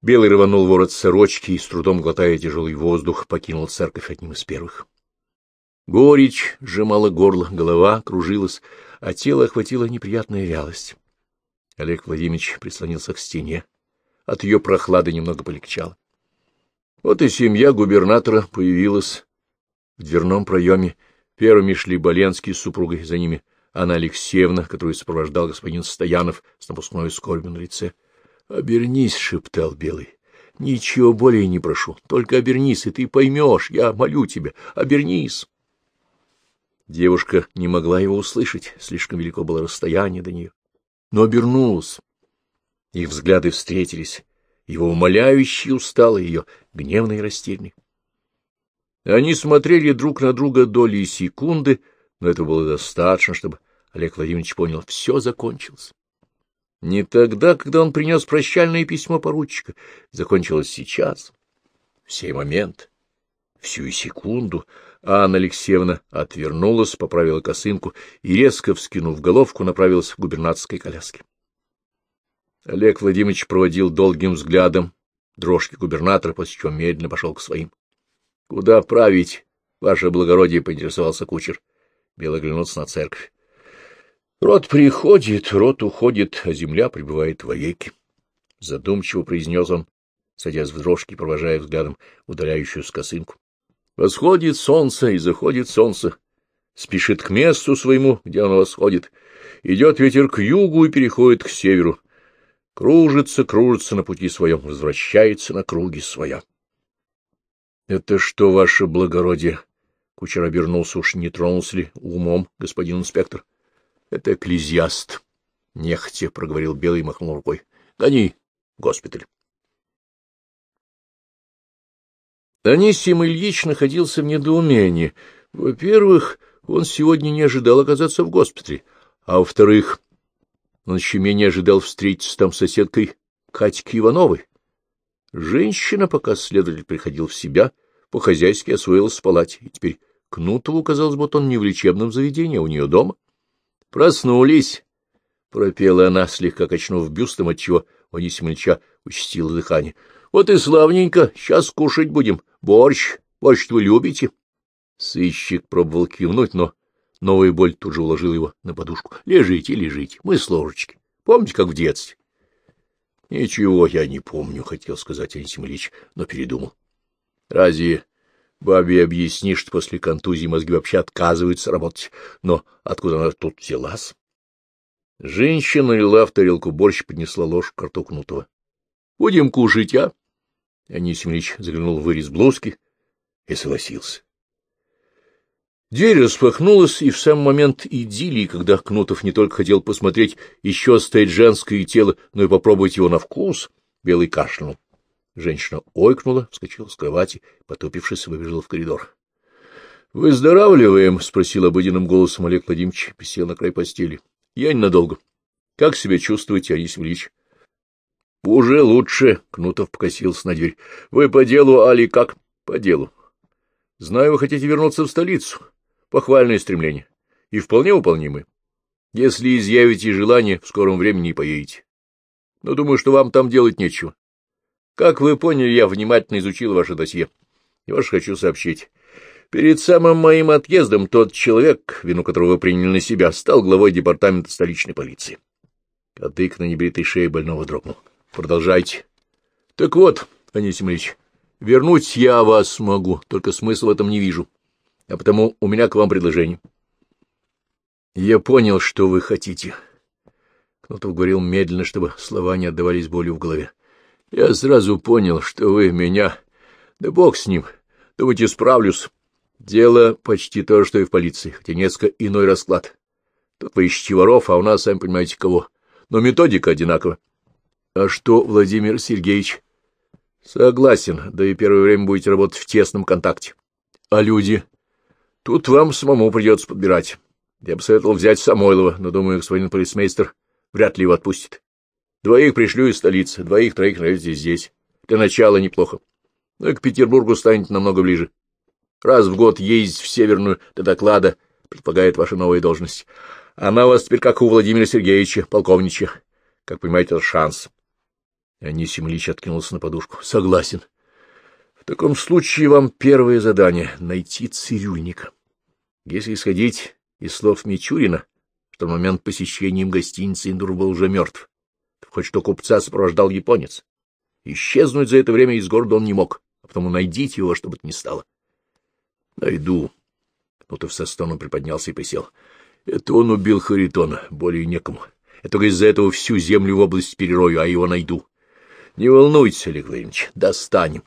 Белый рванул ворот сорочки и, с трудом глотая тяжелый воздух, покинул церковь одним из первых. Горечь сжимала горло, голова кружилась, а тело охватила неприятная вялость. Олег Владимирович прислонился к стене. От ее прохлады немного полегчало. Вот и семья губернатора появилась в дверном проеме. Первыми шли Боленский с супругой, за ними Анна Алексеевна, которую сопровождал господин Стоянов с напускной скорбью на лице. — Обернись, — шептал Белый. — Ничего более не прошу, только обернись, и ты поймешь, я молю тебя, обернись. Девушка не могла его услышать, слишком велико было расстояние до нее, но обернулась. Их взгляды встретились, его умоляющий устал, ее гневный и растерянный. Они смотрели друг на друга доли секунды, но этого было достаточно, чтобы Олег Владимирович понял, все закончилось. Не тогда, когда он принес прощальное письмо поручика. Закончилось сейчас, в сей момент, всю секунду. Анна Алексеевна отвернулась, поправила косынку и, резко вскинув головку, направилась к губернаторской коляске. Олег Владимирович проводил долгим взглядом дрожки губернатора, после чего медленно пошел к своим. — Куда править, ваше благородие? — поинтересовался кучер. Белый глянулся на церковь. Рот приходит, рот уходит, а земля пребывает вовеки. Задумчиво произнес он, садясь в дрожки, провожая взглядом удаляющую скосынку. Восходит солнце и заходит солнце. Спешит к месту своему, где оно восходит. Идет ветер к югу и переходит к северу. Кружится, кружится на пути своем, возвращается на круги своя. — Это что, ваше благородие? — кучер обернулся, уж не тронулся ли умом, господин инспектор. —— Это экклезиаст, — нехотя проговорил Белый и махнул рукой. — Гони, госпиталь. Анисим Ильич находился в недоумении. Во-первых, он сегодня не ожидал оказаться в госпитале, а во-вторых, он еще менее ожидал встретиться там с соседкой Катькой Ивановой. Женщина, пока следователь приходил в себя, по-хозяйски освоилась в палате, и теперь Кнутову казалось, будто он не в лечебном заведении, а у нее дома. — Проснулись, — пропела она, слегка качнув бюстом, отчего Онисим Ильича участила дыхание. — Вот и славненько, сейчас кушать будем. Борщ, борщ вы любите. Сыщик пробовал кивнуть, но новая боль тут же уложила его на подушку. — Лежите, лежите, мы с ложечки. Помните, как в детстве? — Ничего я не помню, — хотел сказать Онисим но передумал. — Разве Бабе объясни, что после контузии мозги вообще отказываются работать. Но откуда она тут взялась? Женщина лила в тарелку борщ, поднесла ложь к рту кнутого. — Будем кушать, а? Анисим Ильич заглянул в вырез блузки и согласился. Дверь распахнулась, и в сам момент идиллии, когда Кнутов не только хотел посмотреть, еще стоит женское тело, но и попробовать его на вкус, белый кашлянул. Женщина ойкнула, вскочила с кровати, потупившись, выбежала в коридор. — Выздоравливаем? — спросил обыденным голосом Олег Владимирович, присел на край постели. — Я ненадолго. — Как себя чувствуете, Анисим Ильич? — Уже лучше, — Кнутов покосился на дверь. — Вы по делу, Али, как? — По делу. — Знаю, вы хотите вернуться в столицу. Похвальное стремление. И вполне выполнимое. Если изъявите желание, в скором времени и поедете. Но думаю, что вам там делать нечего. Как вы поняли, я внимательно изучил ваше досье. И вот хочу сообщить. Перед самым моим отъездом тот человек, вину которого вы приняли на себя, стал главой департамента столичной полиции. Кадык на небритой шее больного дрогнул. Продолжайте. Так вот, Анисим Ильич, вернуть я вас могу, только смысла в этом не вижу. А потому у меня к вам предложение. Я понял, что вы хотите. Кнутов говорил медленно, чтобы слова не отдавались болью в голове. Я сразу понял, что вы меня... Да бог с ним, да справлюсь. Дело почти то же, что и в полиции, хотя несколько иной расклад. Тут вы ищете воров, а у нас, сами понимаете, кого. Но методика одинакова. А что, Владимир Сергеевич? Согласен, да и первое время будете работать в тесном контакте. А люди? Тут вам самому придется подбирать. Я бы советовал взять Самойлова, но, думаю, господин полицмейстер вряд ли его отпустит. Двоих пришлю из столицы, двоих-троих найдете здесь. Для начала неплохо. Ну и к Петербургу станет намного ближе. Раз в год ездить в Северную до доклада, предполагает ваша новая должность. Она у вас теперь как у Владимира Сергеевича, полковнича. Как понимаете, это шанс. Анисим Ильич откинулся на подушку. Согласен. В таком случае вам первое задание — найти цирюльника. Если исходить из слов Мичурина, что в момент посещения им гостиницы Индур был уже мертв, Хоть что купца сопровождал японец. Исчезнуть за это время из города он не мог, а потому найдите его, чтобы это не стало. — Найду. то в стоном приподнялся и присел. — Это он убил Харитона, более некому. Я только из-за этого всю землю в область перерою, а его найду. — Не волнуйтесь, Олег Владимирович, достанем.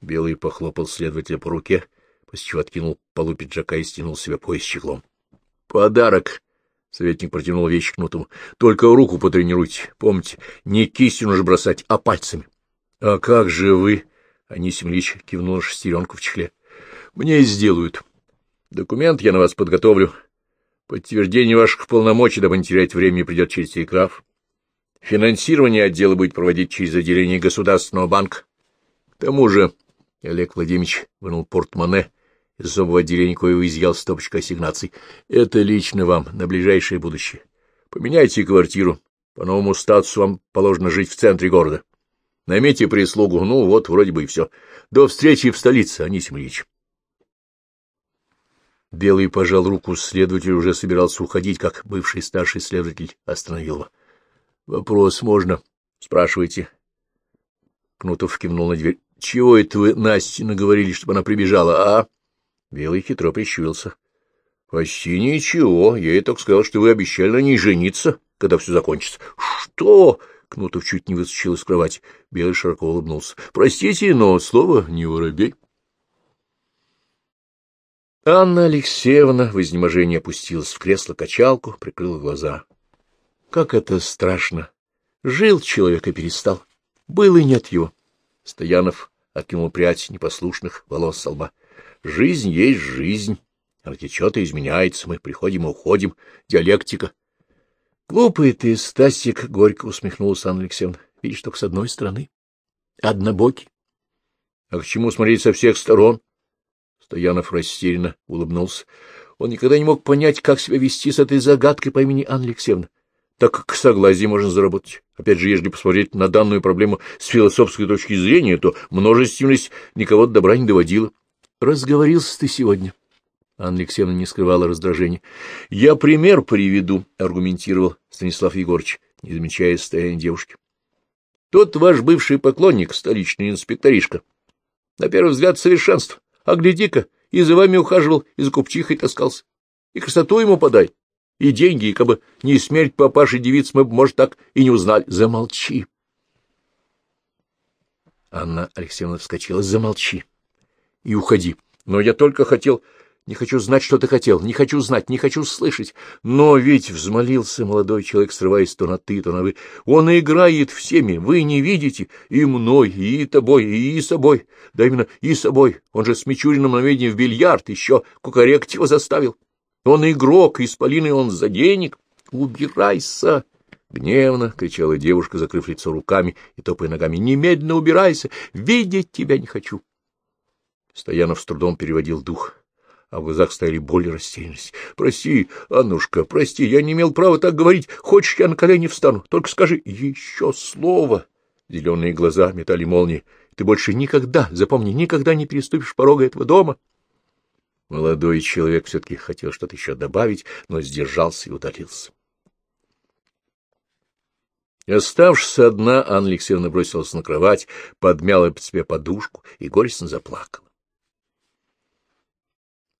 Белый похлопал следователя по руке, после чего откинул полу пиджака и стянул себе пояс чехлом. — Подарок! Советник протянул вещи кнутому. — Только руку потренируйте. Помните, не кистью нужно бросать, а пальцами. — А как же вы? — Анисим Ильич кивнул шестеренку в чехле. — Мне сделают. Документ я на вас подготовлю. Подтверждение ваших полномочий, дабы не терять времени, придет через телеграф. Финансирование отдела будет проводить через отделение Государственного банка. К тому же Олег Владимирович вынул портмоне из особого отделения коего изъял стопочка ассигнаций. Это лично вам, на ближайшее будущее. Поменяйте квартиру. По новому статусу вам положено жить в центре города. Наймите прислугу. Ну, вот, вроде бы и все. До встречи в столице, Анисим Ильич. Белый пожал руку следователю, уже собирался уходить, как бывший старший следователь остановил его. — Вопрос можно? — спрашивайте. Кнутов кивнул на дверь. — Чего это вы Насте наговорили, чтобы она прибежала, а? Белый хитро прищурился. — Почти а ничего. Я ей так сказал, что вы обещали на ней жениться, когда все закончится. — Что? — Кнутов чуть не выскочил из кровати. Белый широко улыбнулся. — Простите, но слово не воробей. Анна Алексеевна в изнеможении опустилась в кресло-качалку, прикрыла глаза. Как это страшно! Жил человек и перестал. Был и нет его. Стоянов откинул прядь непослушных волос со лба. Жизнь есть жизнь. Она течет и изменяется. Мы приходим и уходим. Диалектика. — Глупый ты, Стасик, — горько усмехнулся Анна Алексеевна. — Видишь, только с одной стороны. Однобокий. — А к чему смотреть со всех сторон? Стоянов растерянно улыбнулся. Он никогда не мог понять, как себя вести с этой загадкой по имени Анна Алексеевна. Так к согласие можно заработать. Опять же, если посмотреть на данную проблему с философской точки зрения, то множественность никого до добра не доводила. Разговорился ты сегодня. Анна Алексеевна не скрывала раздражения. — Я пример приведу, — аргументировал Станислав Егорович, не замечая состояния девушки. — Тот ваш бывший поклонник, столичный инспекторишка. На первый взгляд совершенство. А гляди-ка, и за вами ухаживал, и за купчихой таскался. И красоту ему подай, и деньги, и как бы не смерть папаши девиц мы бы, может, так и не узнали. Замолчи. Анна Алексеевна вскочила. Замолчи и уходи. Но я только хотел... Не хочу знать, что ты хотел, не хочу знать, не хочу слышать. Но ведь, — взмолился молодой человек, срываясь то на ты, то на вы, — он играет всеми, вы не видите, и мной, и тобой, и собой, да именно и собой. Он же с Мичурином намедни в бильярд еще кукарект его заставил. Он игрок, из Полины он за денег. Убирайся! — гневно кричала девушка, закрыв лицо руками и топая ногами. — Немедленно убирайся! Видеть тебя не хочу! — Стоянов с трудом переводил дух, а в глазах стояли боль и растерянность. — Прости, Аннушка, прости, я не имел права так говорить. Хочешь, я на колени встану? Только скажи еще слово. Зеленые глаза метали молнии. — Ты больше никогда, запомни, никогда не переступишь порога этого дома. Молодой человек все-таки хотел что-то еще добавить, но сдержался и удалился. Оставшись одна, Анна Алексеевна бросилась на кровать, подмяла под себя подушку и горестно заплакала.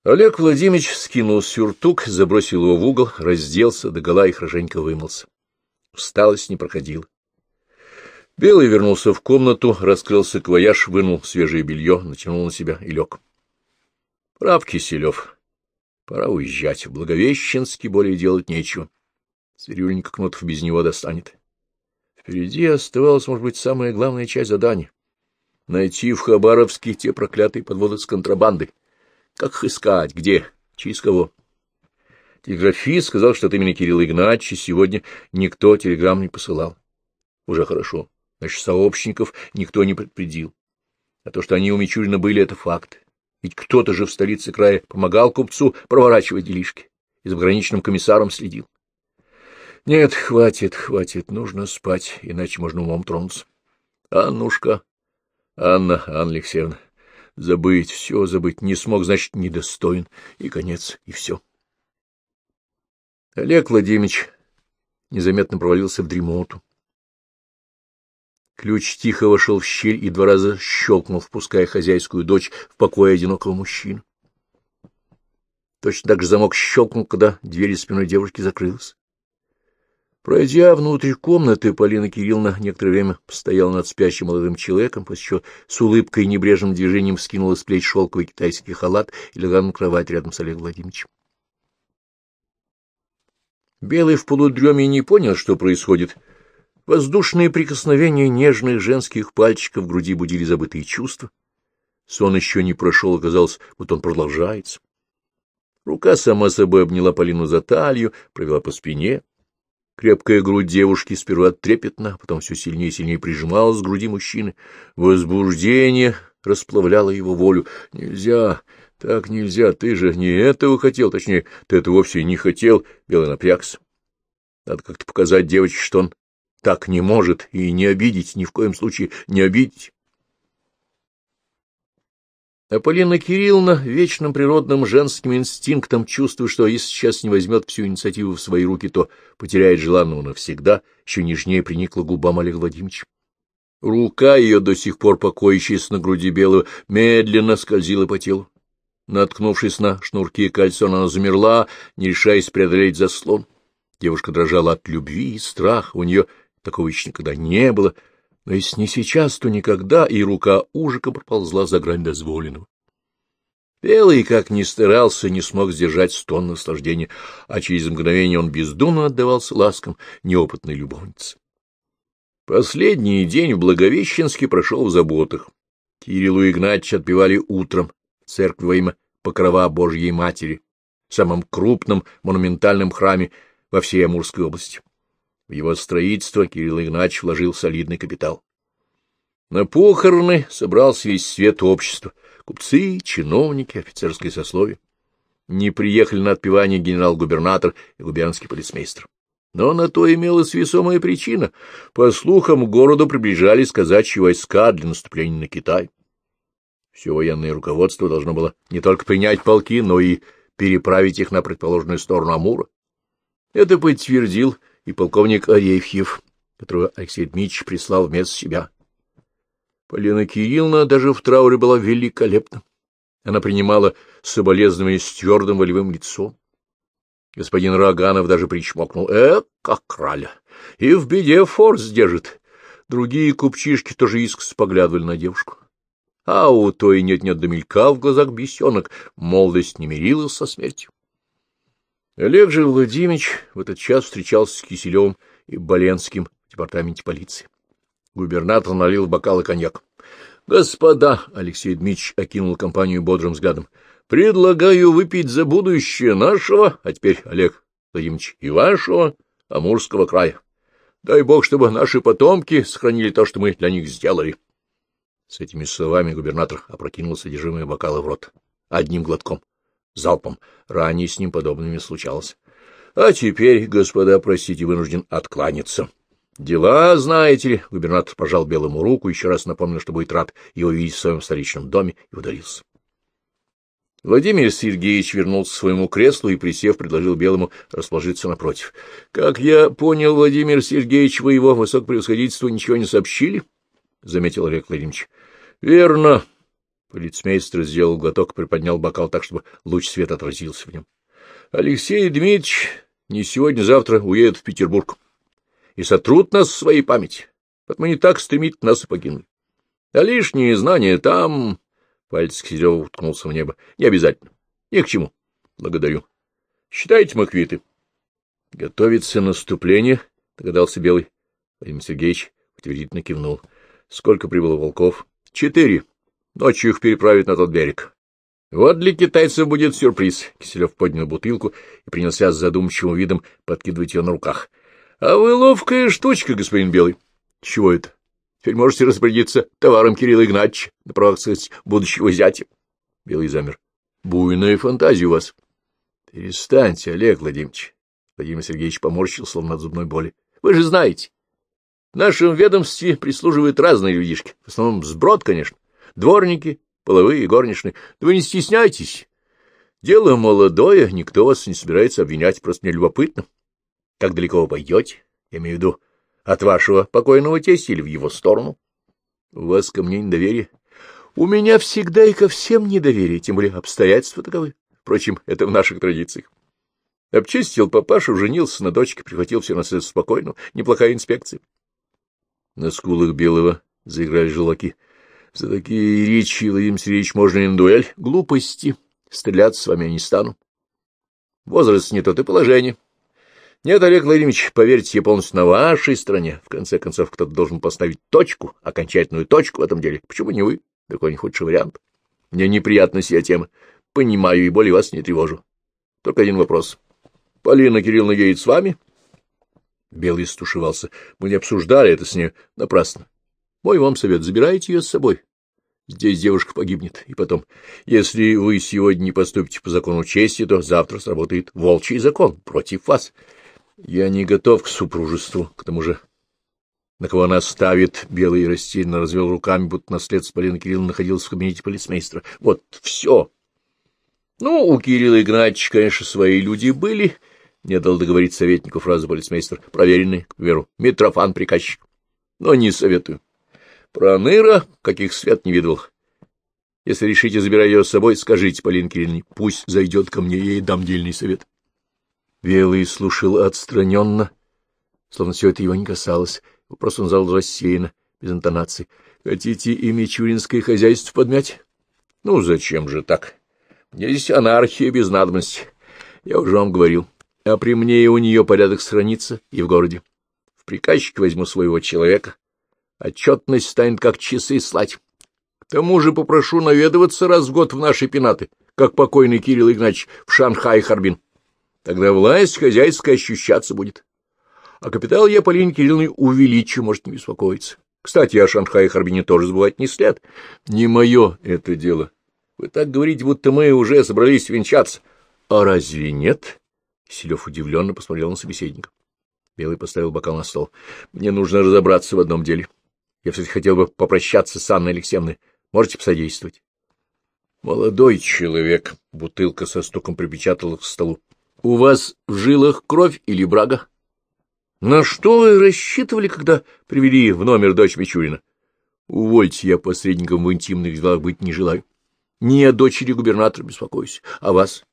Олег Владимирович скинул сюртук, забросил его в угол, разделся, догола и хорошенько вымылся. Усталость не проходила. Белый вернулся в комнату, раскрылся квояж, вынул свежее белье, натянул на себя и лег. Прав Киселев. Пора уезжать. В Благовещенске более делать нечего. Цирюльник Кнутов без него достанет. Впереди оставалась, может быть, самая главная часть задания — найти в Хабаровске те проклятые подводы с контрабандой. Как их искать? Где? Через кого? Телеграфист сказал, что от имени Кирилла Игнатьевича сегодня никто телеграмм не посылал. Уже хорошо. Значит, сообщников никто не предупредил. А то, что они у Мичурина были, это факт. Ведь кто-то же в столице края помогал купцу проворачивать делишки и за пограничным комиссаром следил. Нет, хватит, хватит, нужно спать, иначе можно умом тронуться. Аннушка, Анна, Анна Алексеевна. Забыть, все забыть. Не смог, значит, недостоин. И конец, и все. Олег Владимирович незаметно провалился в дремоту. Ключ тихо вошел в щель и два раза щелкнул, впуская хозяйскую дочь в покое одинокого мужчины. Точно так же замок щелкнул, когда дверь за спиной девушки закрылась. Пройдя внутрь комнаты, Полина Кирилловна некоторое время постояла над спящим молодым человеком, после чего с улыбкой и небрежным движением скинула с плеч шелковый китайский халат и легла на кровать рядом с Олегом Владимировичем. Белый в полудреме не понял, что происходит. Воздушные прикосновения нежных женских пальчиков в груди будили забытые чувства. Сон еще не прошел, оказалось, вот он продолжается. Рука сама собой обняла Полину за талию, провела по спине — Крепкая грудь девушки сперва трепетно, а потом все сильнее и сильнее прижималась к груди мужчины. Возбуждение расплавляло его волю. «Нельзя! Так нельзя! Ты же не этого хотел! Точнее, ты это вовсе не хотел!» Белый напрягся. «Надо как-то показать девочке, что он так не может, и не обидеть, ни в коем случае не обидеть!» А Полина Кирилловна вечным природным женским инстинктом чувствует, что если сейчас не возьмет всю инициативу в свои руки, то потеряет желанного навсегда, еще нежнее приникла губам Олег Владимирович. Рука ее, до сих пор покоящаяся на груди белого, медленно скользила по телу. Наткнувшись на шнурки кольцо, она замерла, не решаясь преодолеть заслон. Девушка дрожала от любви и страха, у нее такого еще никогда не было — но если не сейчас, то никогда, и рука ужика проползла за грань дозволенного. Белый, как ни старался, не смог сдержать стон наслаждения, а через мгновение он бездумно отдавался ласкам неопытной любовницы. Последний день в Благовещенске прошел в заботах. Кириллу Игнатьевич отпевали утром в церкви во имя Покрова Божьей Матери, самом крупном монументальном храме во всей Амурской области. В его строительство Кирилл Игнач вложил солидный капитал. На похороны собрался весь свет общества — купцы, чиновники, офицерское сословие. Не приехали на отпевание генерал-губернатор и губернский полицмейстер. Но на то имелась весомая причина. По слухам, к городу приближались казачьи войска для наступления на Китай. Все военное руководство должно было не только принять полки, но и переправить их на предположенную сторону Амура. Это подтвердил и полковник Орефьев, которого Алексей Дмитриевич прислал вместо себя. Полина Кирилловна даже в трауре была великолепна. Она принимала соболезнования с твердым волевым лицом. Господин Роганов даже причмокнул. «Э, как краля! И в беде форс держит!» Другие купчишки тоже искоса поглядывали на девушку. А у той нет-нет домелька в глазах бесенок, молодость не мирилась со смертью. Олег же Владимирович в этот час встречался с Киселевым и Боленским в департаменте полиции. Губернатор налил бокалы коньяк. — Господа! — Алексей Дмитриевич окинул компанию бодрым взглядом. — Предлагаю выпить за будущее нашего, а теперь, Олег Владимирович, и вашего Амурского края. Дай бог, чтобы наши потомки сохранили то, что мы для них сделали. С этими словами губернатор опрокинул содержимое бокала в рот одним глотком залпом. Ранее с ним подобными случалось. А теперь, господа, простите, вынужден откланяться. Дела, знаете ли, губернатор пожал белому руку, еще раз напомнил, что будет рад его видеть в своем столичном доме, и удалился. Владимир Сергеевич вернулся к своему креслу и, присев, предложил Белому расположиться напротив. — Как я понял, Владимир Сергеевич, вы его высокопревосходительству ничего не сообщили? — заметил Олег Владимирович. — Верно, Полицмейстер сделал глоток, приподнял бокал так, чтобы луч света отразился в нем. — Алексей Дмитриевич не сегодня-завтра а уедет в Петербург и сотрут нас в своей памяти, мы не так стремительно нас и покинули. А лишние знания там... Палец Кизева уткнулся в небо. — Не обязательно. Ни к чему. — Благодарю. — Считайте мы квиты. — Готовится наступление, — догадался Белый. Владимир Сергеевич утвердительно кивнул. — Сколько прибыло волков? — Четыре. Ночью их переправят на тот берег. Вот для китайцев будет сюрприз. Киселев поднял бутылку и принялся с задумчивым видом подкидывать ее на руках. — А вы ловкая штучка, господин Белый. — Чего это? Теперь можете распорядиться товаром Кирилла Игнатьевича, на правах, сказать, будущего зятя. Белый замер. — Буйная фантазия у вас. — Перестаньте, Олег Владимирович. Владимир Сергеевич поморщил, словно от зубной боли. — Вы же знаете. В нашем ведомстве прислуживают разные людишки. В основном сброд, конечно дворники, половые и горничные. Да вы не стесняйтесь. Дело молодое, никто вас не собирается обвинять, просто мне любопытно. Как далеко вы пойдете? Я имею в виду от вашего покойного тестя или в его сторону? У вас ко мне недоверие. У меня всегда и ко всем недоверие, тем более обстоятельства таковы. Впрочем, это в наших традициях. Обчистил папашу, женился на дочке, прихватил все наследство спокойно. Неплохая инспекция. На скулах Белого заиграли желаки. За такие речи, Владимир Сергеевич, можно и на дуэль. Глупости. Стреляться с вами я не стану. Возраст не тот и положение. Нет, Олег Владимирович, поверьте, я полностью на вашей стороне. В конце концов, кто-то должен поставить точку, окончательную точку в этом деле. Почему не вы? Такой не худший вариант. Мне неприятна сия тема. Понимаю и более вас не тревожу. Только один вопрос. Полина Кирилловна едет с вами? Белый стушевался. Мы не обсуждали это с ней напрасно. Мой вам совет, забирайте ее с собой. Здесь девушка погибнет. И потом, если вы сегодня не поступите по закону чести, то завтра сработает волчий закон против вас. Я не готов к супружеству, к тому же... На кого она ставит, белый растерянно развел руками, будто наследство Полина Кирилла находилась в кабинете полицмейстера. Вот все. Ну, у Кирилла Игнатьевича, конечно, свои люди были, — не дал договорить советнику фразу полицмейстер, проверенный, к примеру, Митрофан приказчик. Но не советую. Проныра, каких свет не видел. Если решите, забирать ее с собой, скажите Полинке Ильине, пусть зайдет ко мне, я ей дам дельный совет. Белый слушал отстраненно, словно все это его не касалось. Вопрос он задал рассеянно, без интонации. Хотите и мичуринское хозяйство подмять? Ну, зачем же так? Мне здесь анархия без надобности. Я уже вам говорил. А при мне и у нее порядок сранится, и в городе. В приказчик возьму своего человека, Отчетность станет как часы слать. К тому же попрошу наведываться раз в год в наши пенаты, как покойный Кирилл Игнатьевич в Шанхай и Харбин. Тогда власть хозяйская ощущаться будет. А капитал я, Полине Кирилловне, увеличу, может, не беспокоиться. Кстати, о Шанхае и Харбине тоже забывать не след. Не мое это дело. Вы так говорите, будто мы уже собрались венчаться. А разве нет? Селев удивленно посмотрел на собеседника. Белый поставил бокал на стол. Мне нужно разобраться в одном деле. — я все-таки хотел бы попрощаться с Анной Алексеевной. Можете посодействовать? Молодой человек, бутылка со стуком припечатала к столу. У вас в жилах кровь или брага? На что вы рассчитывали, когда привели в номер дочь Мичурина? Увольте, я посредником в интимных делах быть не желаю. Не о дочери губернатора беспокоюсь, а вас.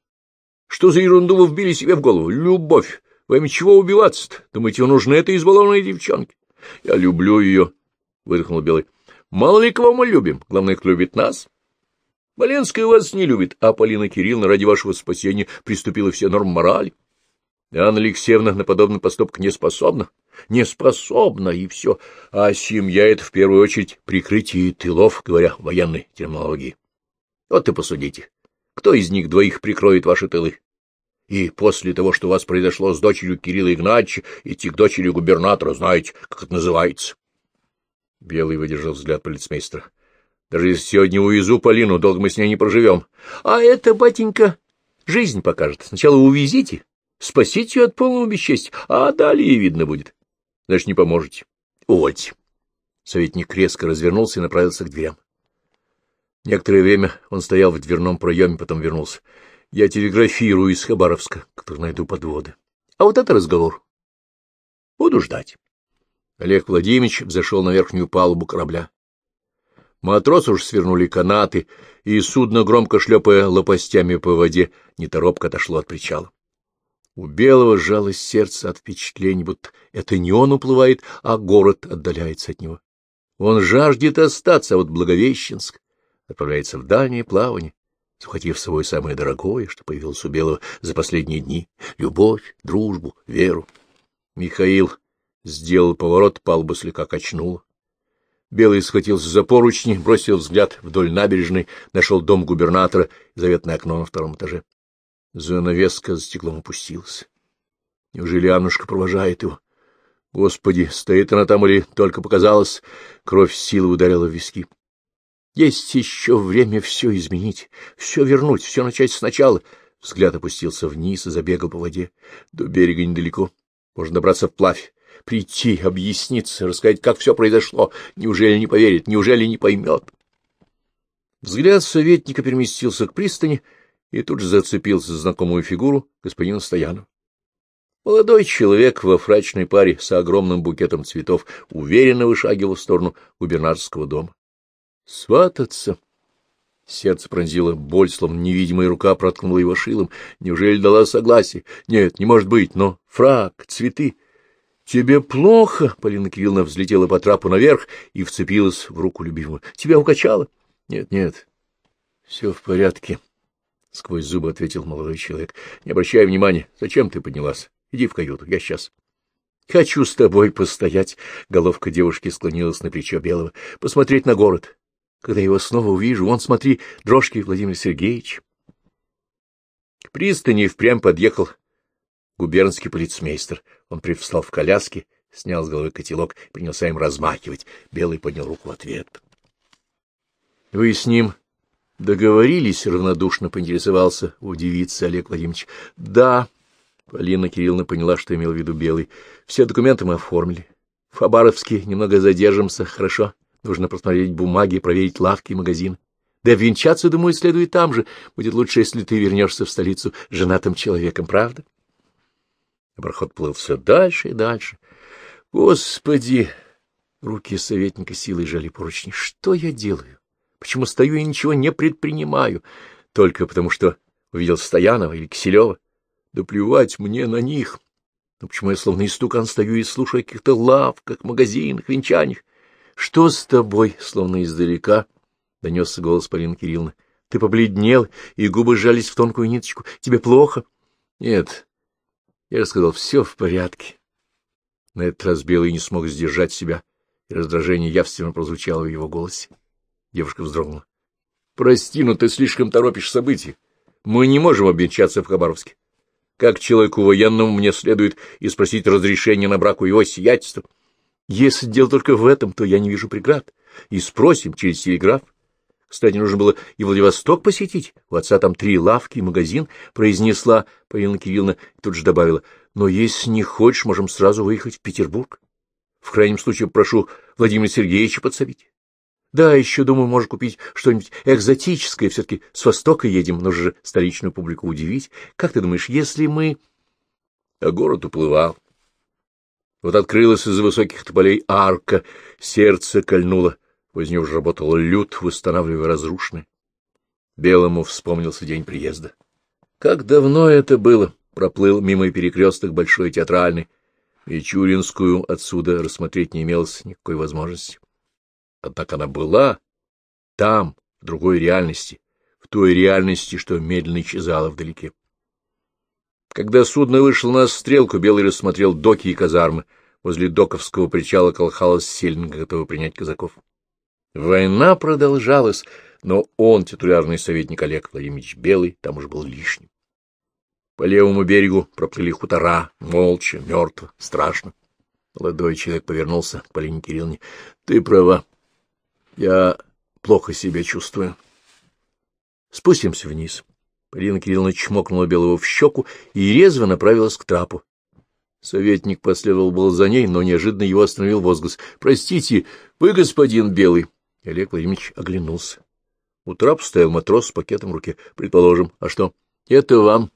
Что за ерунду вы вбили себе в голову? Любовь! Вам чего убиваться-то? Думаете, нужно этой избалованной девчонке? Я люблю ее выдохнул Белый. — Мало ли кого мы любим. Главное, кто любит нас. Маленская вас не любит, а Полина Кирилловна ради вашего спасения приступила все нормы морали. Анна Алексеевна на подобный поступок не способна. Не способна, и все. А семья — это в первую очередь прикрытие тылов, говоря военной терминологии. Вот и посудите, кто из них двоих прикроет ваши тылы? И после того, что у вас произошло с дочерью Кирилла Игнатьевича, идти к дочери губернатора, знаете, как это называется. Белый выдержал взгляд полицмейстера. — Даже если сегодня увезу Полину, долго мы с ней не проживем. — А это, батенька, жизнь покажет. Сначала увезите, спасите ее от полного бесчестия, а далее видно будет. Значит, не поможете. — Увольте. Советник резко развернулся и направился к дверям. Некоторое время он стоял в дверном проеме, потом вернулся. — Я телеграфирую из Хабаровска, который найду подводы. А вот это разговор. Буду ждать. Олег Владимирович взошел на верхнюю палубу корабля. Матросы уж свернули канаты, и судно, громко шлепая лопастями по воде, неторопко отошло от причала. У Белого сжалось сердце от впечатлений, будто это не он уплывает, а город отдаляется от него. Он жаждет остаться, а вот Благовещенск отправляется в дальнее плавание, схватив с собой самое дорогое, что появилось у Белого за последние дни — любовь, дружбу, веру. Михаил Сделал поворот, палба слегка качнула. Белый схватился за поручни, бросил взгляд вдоль набережной, нашел дом губернатора и заветное окно на втором этаже. Занавеска за стеклом опустилась. Неужели Аннушка провожает его? Господи, стоит она там или только показалась? Кровь силы ударила в виски. Есть еще время все изменить, все вернуть, все начать сначала. Взгляд опустился вниз и забегал по воде. До берега недалеко. Можно добраться вплавь прийти, объясниться, рассказать, как все произошло. Неужели не поверит, неужели не поймет? Взгляд советника переместился к пристани и тут же зацепился за знакомую фигуру господина Стоянова. Молодой человек во фрачной паре с огромным букетом цветов уверенно вышагивал в сторону губернаторского дома. «Свататься!» Сердце пронзило боль, словно невидимая рука проткнула его шилом. Неужели дала согласие? Нет, не может быть, но фрак, цветы. «Тебе плохо?» — Полина Кирилловна взлетела по трапу наверх и вцепилась в руку любимого. «Тебя укачало?» «Нет, нет, все в порядке», — сквозь зубы ответил молодой человек. «Не обращай внимания. Зачем ты поднялась? Иди в каюту, я сейчас». «Хочу с тобой постоять», — головка девушки склонилась на плечо Белого, — «посмотреть на город. Когда его снова увижу, он, смотри, дрожки Владимир Сергеевич». К пристани впрямь подъехал губернский полицмейстер. Он привстал в коляске, снял с головы котелок и принялся им размахивать. Белый поднял руку в ответ. — Вы с ним договорились? — равнодушно поинтересовался у девицы Олег Владимирович. — Да. Полина Кирилловна поняла, что имел в виду Белый. — Все документы мы оформили. В немного задержимся, хорошо? Нужно просмотреть бумаги, проверить лавки и магазины. Да венчаться, думаю, следует там же. Будет лучше, если ты вернешься в столицу женатым человеком, правда? — а пароход плыл все дальше и дальше. Господи! Руки советника силой жали поручни. Что я делаю? Почему стою и ничего не предпринимаю? Только потому, что увидел Стоянова или Киселева. Да плевать мне на них. Но почему я словно истукан стою и слушаю каких-то лавках, магазинах, венчаниях? Что с тобой, словно издалека? — донесся голос Полины Кирилловны. — Ты побледнел, и губы сжались в тонкую ниточку. Тебе плохо? — Нет, я рассказал, все в порядке. На этот раз Белый не смог сдержать себя, и раздражение явственно прозвучало в его голосе. Девушка вздрогнула. — Прости, но ты слишком торопишь события. Мы не можем обвенчаться в Хабаровске. Как человеку военному мне следует и спросить разрешение на брак у его сиятельства. Если дело только в этом, то я не вижу преград. И спросим через телеграф. Кстати, нужно было и Владивосток посетить. У отца там три лавки и магазин, — произнесла Полина Кирилловна и тут же добавила. — Но если не хочешь, можем сразу выехать в Петербург. В крайнем случае прошу Владимира Сергеевича подсобить. Да, еще, думаю, можно купить что-нибудь экзотическое. Все-таки с Востока едем, нужно же столичную публику удивить. Как ты думаешь, если мы... А город уплывал. Вот открылась из высоких тополей арка, сердце кольнуло. Позднее уже работал лют, восстанавливая разрушенный. Белому вспомнился день приезда. Как давно это было! Проплыл мимо перекресток большой театральный. Мичуринскую отсюда рассмотреть не имелось никакой возможности. Однако она была там, в другой реальности, в той реальности, что медленно исчезала вдалеке. Когда судно вышло на стрелку, Белый рассмотрел доки и казармы. Возле доковского причала колхалась сельника, готова принять казаков. Война продолжалась, но он, титулярный советник Олег Владимирович Белый, там уже был лишним. По левому берегу проплыли хутора, молча, мертво, страшно. Молодой человек повернулся к Полине Кирилловне. — Ты права. Я плохо себя чувствую. Спустимся вниз. Полина Кирилловна чмокнула Белого в щеку и резво направилась к трапу. Советник последовал был за ней, но неожиданно его остановил возглас. — Простите, вы господин Белый. Олег Владимирович оглянулся. У трап стоял матрос с пакетом в руке. Предположим. А что? Это вам.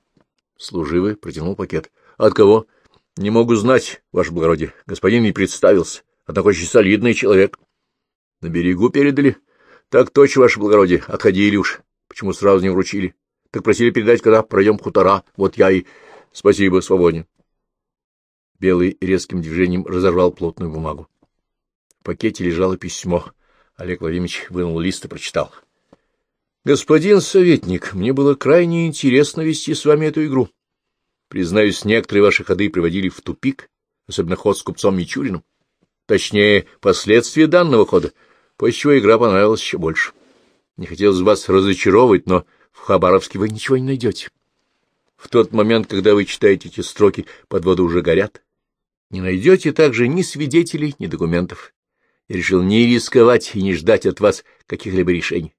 Служивый протянул пакет. От кого? Не могу знать, ваше благородие. Господин не представился. Однако очень солидный человек. На берегу передали? Так точно, ваше благородие. Отходили уж. Почему сразу не вручили? Так просили передать, когда пройдем хутора. Вот я и... Спасибо, свободен. Белый резким движением разорвал плотную бумагу. В пакете лежало письмо. Олег Владимирович вынул лист и прочитал. «Господин советник, мне было крайне интересно вести с вами эту игру. Признаюсь, некоторые ваши ходы приводили в тупик, особенно ход с купцом Мичурином, Точнее, последствия данного хода, после чего игра понравилась еще больше. Не хотелось вас разочаровывать, но в Хабаровске вы ничего не найдете. В тот момент, когда вы читаете эти строки, подводы уже горят. Не найдете также ни свидетелей, ни документов и решил не рисковать и не ждать от вас каких-либо решений.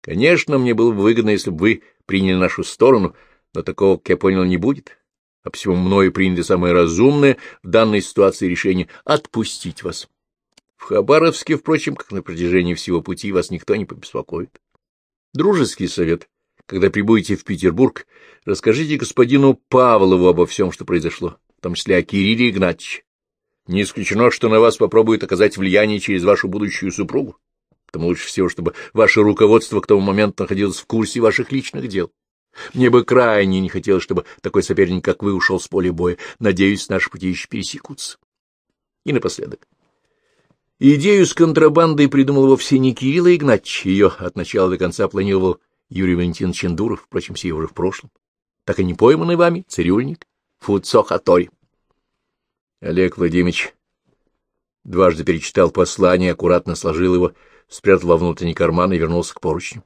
Конечно, мне было бы выгодно, если бы вы приняли нашу сторону, но такого, как я понял, не будет. А посему мною приняли самое разумное в данной ситуации решение — отпустить вас. В Хабаровске, впрочем, как на протяжении всего пути, вас никто не побеспокоит. Дружеский совет. Когда прибудете в Петербург, расскажите господину Павлову обо всем, что произошло, в том числе о Кирилле Игнатьевиче. Не исключено, что на вас попробуют оказать влияние через вашу будущую супругу. тому лучше всего, чтобы ваше руководство к тому моменту находилось в курсе ваших личных дел. Мне бы крайне не хотелось, чтобы такой соперник, как вы, ушел с поля боя. Надеюсь, наши пути еще пересекутся. И напоследок. Идею с контрабандой придумал вовсе не Кирилл Игнатьевич. Ее от начала до конца планировал Юрий Валентинович Чендуров, впрочем, все уже в прошлом. Так и не пойманный вами цирюльник Фуцо Олег Владимирович дважды перечитал послание, аккуратно сложил его, спрятал во внутренний карман и вернулся к поручню.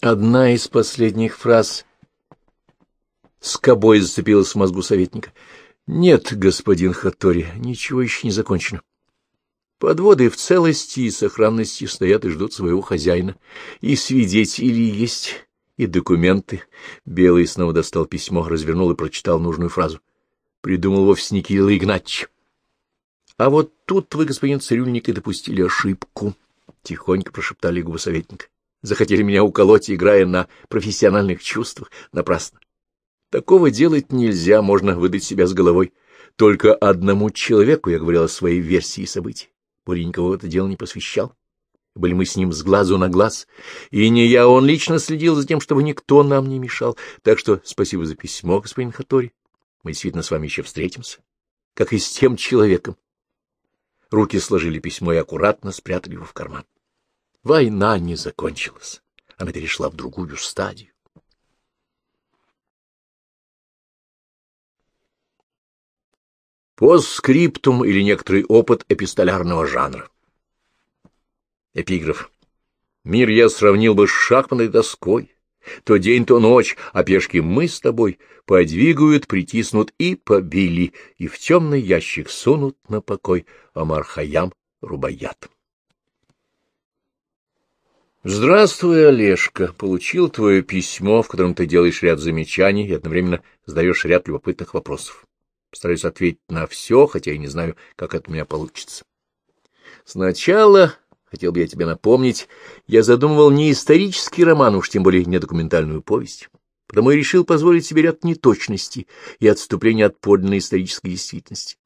Одна из последних фраз скобой зацепилась в мозгу советника. «Нет, господин Хаттори, ничего еще не закончено. Подводы в целости и сохранности стоят и ждут своего хозяина. И свидетели есть, и документы». Белый снова достал письмо, развернул и прочитал нужную фразу придумал вовсе не Кирилл Игнатьевич. А вот тут вы, господин цирюльник, и допустили ошибку, — тихонько прошептали губы советника. Захотели меня уколоть, играя на профессиональных чувствах, напрасно. Такого делать нельзя, можно выдать себя с головой. Только одному человеку я говорил о своей версии событий. Более никого это дело не посвящал. Были мы с ним с глазу на глаз. И не я, он лично следил за тем, чтобы никто нам не мешал. Так что спасибо за письмо, господин Хатори мы действительно с вами еще встретимся, как и с тем человеком. Руки сложили письмо и аккуратно спрятали его в карман. Война не закончилась. Она перешла в другую стадию. Постскриптум или некоторый опыт эпистолярного жанра. Эпиграф. Мир я сравнил бы с шахматной доской, то день, то ночь, а пешки мы с тобой подвигают, притиснут и побили, и в темный ящик сунут на покой а мархаям Рубаят. Здравствуй, Олежка. Получил твое письмо, в котором ты делаешь ряд замечаний и одновременно задаешь ряд любопытных вопросов. Постараюсь ответить на все, хотя и не знаю, как это у меня получится. Сначала хотел бы я тебе напомнить, я задумывал не исторический роман, уж тем более не документальную повесть, потому и решил позволить себе ряд неточностей и отступления от подлинной исторической действительности.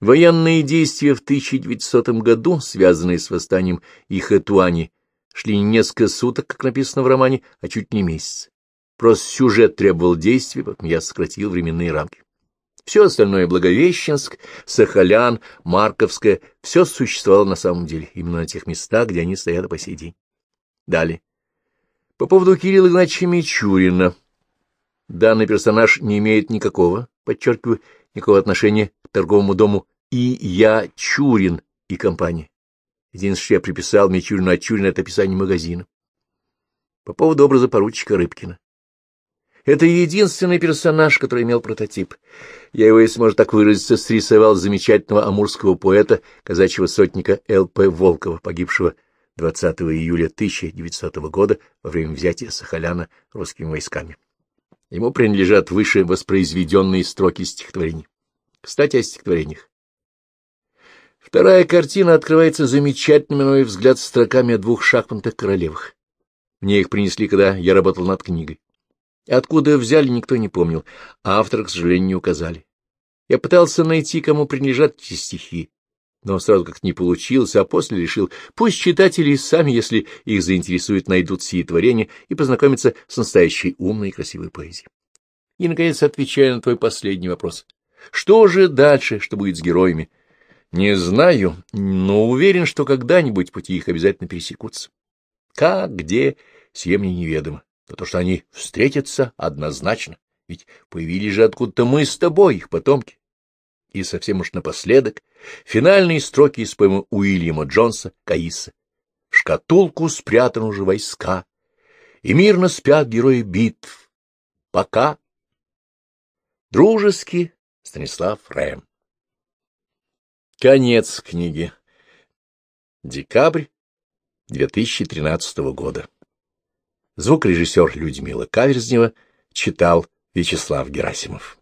Военные действия в 1900 году, связанные с восстанием Ихэтуани, шли не несколько суток, как написано в романе, а чуть не месяц. Просто сюжет требовал действий, поэтому я сократил временные рамки. Все остальное — Благовещенск, Сахалян, Марковское — все существовало на самом деле, именно на тех местах, где они стоят по сей день. Далее. По поводу Кирилла Игнатьевича Мичурина. Данный персонаж не имеет никакого, подчеркиваю, никакого отношения к торговому дому «И я Чурин» и компании. Единственное, что я приписал Мичурину от а Чурина, это описание магазина. По поводу образа поручика Рыбкина. Это единственный персонаж, который имел прототип. Я его, если можно так выразиться, срисовал замечательного амурского поэта, казачьего сотника Л.П. Волкова, погибшего 20 июля 1900 года во время взятия Сахаляна русскими войсками. Ему принадлежат выше воспроизведенные строки стихотворений. Кстати, о стихотворениях. Вторая картина открывается замечательными, на мой взгляд, строками о двух шахматных королевах. Мне их принесли, когда я работал над книгой. Откуда взяли, никто не помнил, а автора, к сожалению, не указали. Я пытался найти, кому принадлежат эти стихи, но сразу как то не получилось, а после решил, пусть читатели сами, если их заинтересует, найдут сие творения и познакомятся с настоящей умной и красивой поэзией. И, наконец, отвечая на твой последний вопрос. Что же дальше, что будет с героями? Не знаю, но уверен, что когда-нибудь пути их обязательно пересекутся. Как, где, сие мне неведомо но то, что они встретятся, однозначно, ведь появились же откуда-то мы с тобой, их потомки. И совсем уж напоследок финальные строки из поэмы Уильяма Джонса «Каиса». В шкатулку спрятаны уже войска, и мирно спят герои битв. Пока. Дружески Станислав Рэм. Конец книги. Декабрь 2013 года. Звукорежиссер Людмила Каверзнева читал Вячеслав Герасимов.